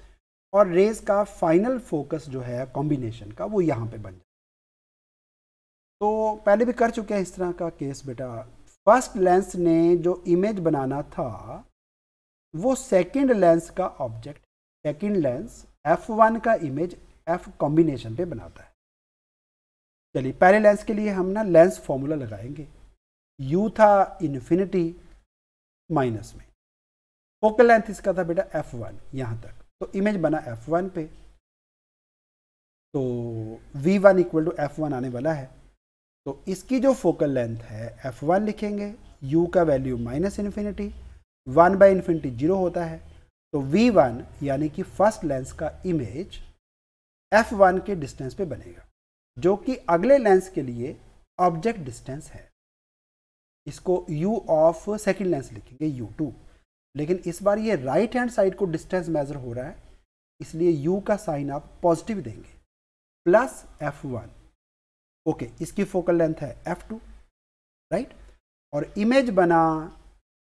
Speaker 1: और रेज का फाइनल फोकस जो है कॉम्बिनेशन का वो यहाँ पे बन जाता है तो पहले भी कर चुके हैं इस तरह का केस बेटा फर्स्ट लेंस ने जो इमेज बनाना था वो सेकेंड लेंस का object second lens F one का इमेज एफ कॉम्बिनेशन पे बनाता है चलिए पहले लेंस के लिए हम ना लेंस फॉर्मूला लगाएंगे यू था इन्फिनिटी माइनस में फोकल लेंथ इसका था बेटा एफ वन यहाँ तक तो इमेज बना एफ वन पे तो V one equal to F one आने वाला है तो इसकी जो फोकल लेंथ है एफ वन लिखेंगे यू का value minus infinity one by infinity zero होता है तो वी वन यानी कि फर्स्ट लेंस का इमेज एफ वन के डिस्टेंस पे बनेगा जो कि अगले लेंस के लिए ऑब्जेक्ट डिस्टेंस है इसको u ऑफ सेकेंड लेंस लिखेंगे यू टू लेकिन इस बार ये राइट हैंड साइड को डिस्टेंस मेजर हो रहा है इसलिए u का साइन आप पॉजिटिव देंगे प्लस एफ वन ओके इसकी फोकल लेंथ है एफ टू राइट और इमेज बना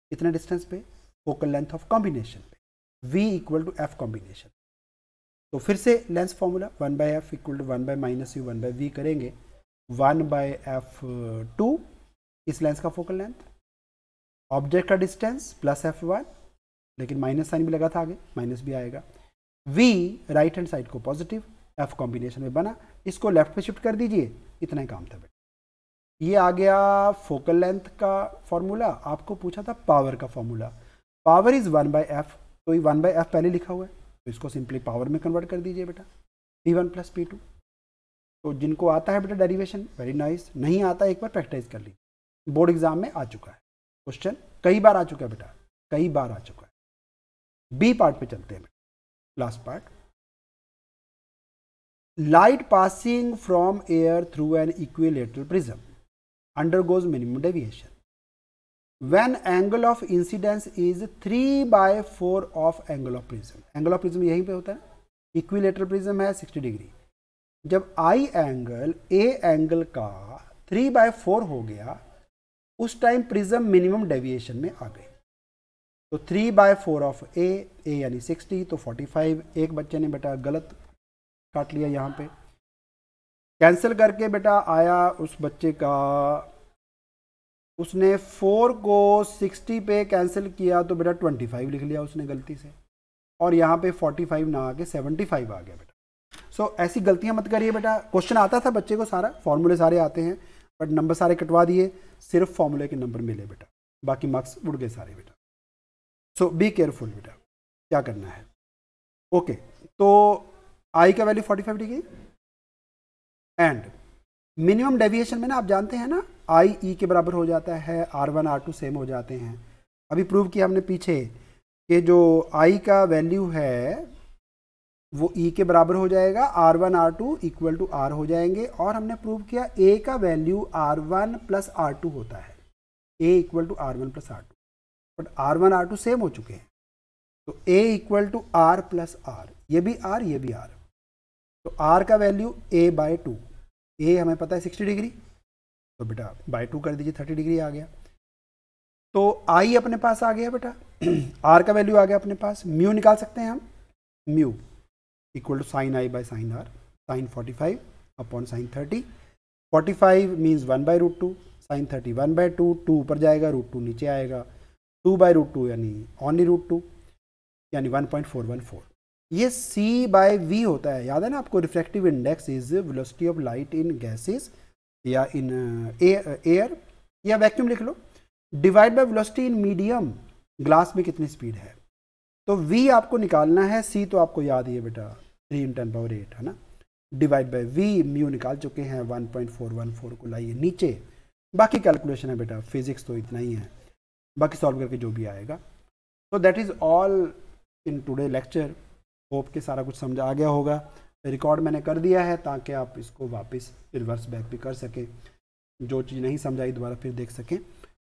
Speaker 1: कितने डिस्टेंस पे फोकल लेंथ ऑफ कॉम्बिनेशन पे v equal to F combination तो फिर से lens formula one by F equal to one by minus U one by V करेंगे वन बाई एफ टू इस लेंस का फोकल लेंथ ऑब्जेक्ट का डिस्टेंस प्लस एफ वन लेकिन माइनस साइन भी लगा था आगे माइनस भी आएगा वी राइट हैंड साइड को पॉजिटिव एफ कॉम्बिनेशन में बना इसको लेफ्ट में शिफ्ट कर दीजिए इतना ही काम था बेटा ये आ गया फोकल लेंथ का फॉर्मूला आपको पूछा था पावर का formula power is one by F तो ये वन बाई एफ पहले लिखा हुआ है तो इसको सिंपली पावर में कन्वर्ट कर दीजिए बेटा P one plus P two तो जिनको आता है बेटा डेरिवेशन वेरी नाइस नहीं आता एक बार प्रैक्टाइज कर लीजिए बोर्ड एग्जाम में आ चुका है क्वेश्चन कई बार आ चुका है बेटा कई बार आ चुका है बी पार्ट पे चलते हैं last part light passing from air through an equilateral prism goes minimum deviation when angle of incidence is three by four of angle of prism angle of prism यहीं पे होता है इक्विलेटर प्रिज्म है सिक्सटी डिग्री जब आई एंगल ए एंगल का थ्री बाय फोर हो गया उस टाइम प्रिज्म मिनिमम डेविएशन में आ गए तो three by four of A A यानी सिक्सटी तो फोर्टी फाइव एक बच्चे ने बेटा गलत काट लिया यहाँ पे कैंसिल करके बेटा आया उस बच्चे का उसने फोर को सिक्सटी पे कैंसिल किया तो बेटा ट्वेंटी फाइव लिख लिया उसने गलती से और यहाँ पे फोर्टी फाइव ना आके सेवेंटी फाइव आ गया बेटा सो so, ऐसी गलतियाँ मत करिए बेटा क्वेश्चन आता था बच्चे को सारा फॉर्मूले सारे आते हैं बट नंबर सारे कटवा दिए सिर्फ फॉर्मूले के नंबर मिले बेटा बाकी मार्क्स उड़ गए सारे बेटा सो बी केयरफुल बेटा क्या करना है ओके okay, तो आई का value 45 degree and minimum deviation में ना आप जानते हैं ना आई ई e के बराबर हो जाता है R one R two same हो जाते हैं अभी प्रूव किया हमने पीछे कि जो आई का वैल्यू है वो ई e के बराबर हो जाएगा R one R two equal to R हो जाएंगे और हमने प्रूव किया ए का value R one plus R two होता है A equal to R one plus R two but R one R two same हो चुके हैं तो a equal to R plus R ये भी आर ये भी आर तो आर का value A by two A हमें पता है सिक्सटी डिग्री तो बेटा बाय टू कर दीजिए थर्टी डिग्री आ गया तो आई अपने पास आ गया बेटा आर का वैल्यू आ गया अपने पास म्यू निकाल सकते हैं हम mu equal to sine i by sine r sine 45 upon sine 30 45 means 1 by root 2 sine 30 1 by 2 2 ऊपर जाएगा root 2 नीचे आएगा 2 by root 2 यानी ऑनली root 2 यानी 1.414 ये c by v होता है याद है ना आपको refractive index is velocity of light in gases या इन एयर uh, uh, या वैक्यूम लिख लो divide by velocity in medium glass में कितनी स्पीड है तो v आपको निकालना है c तो आपको याद ही है बेटा three in ten power eight है ना डिवाइड बाय वी म्यू निकाल चुके हैं one point four one four को लाइए नीचे बाकी कैलकुलेशन है बेटा फिजिक्स तो इतना ही है बाकी सॉल्व करके जो भी आएगा तो that is all in today lecture hope के सारा कुछ समझ आ गया होगा रिकॉर्ड मैंने कर दिया है ताकि आप इसको वापस रिवर्स बैक भी कर सकें जो चीज़ नहीं समझाई दोबारा फिर देख सकें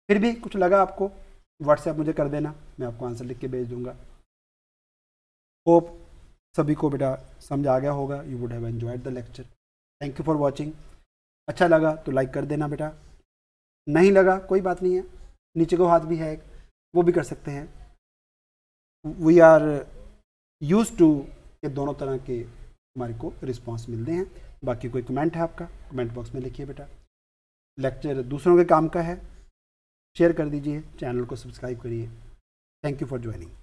Speaker 1: फिर भी कुछ लगा आपको व्हाट्सएप मुझे कर देना मैं आपको आंसर लिख के भेज दूँगा होप सभी को बेटा समझ आ गया होगा you would have enjoyed the lecture thank you for watching अच्छा लगा तो लाइक कर देना बेटा नहीं लगा कोई बात नहीं है नीचे को हाथ भी है वो भी कर सकते हैं वी आर यूज टू ये दोनों तरह के हमारे को रिस्पॉन्स मिलते हैं बाकी कोई कमेंट है आपका कमेंट बॉक्स में लिखिए बेटा लेक्चर दूसरों के काम का है शेयर कर दीजिए चैनल को सब्सक्राइब करिए थैंक यू फॉर ज्वाइनिंग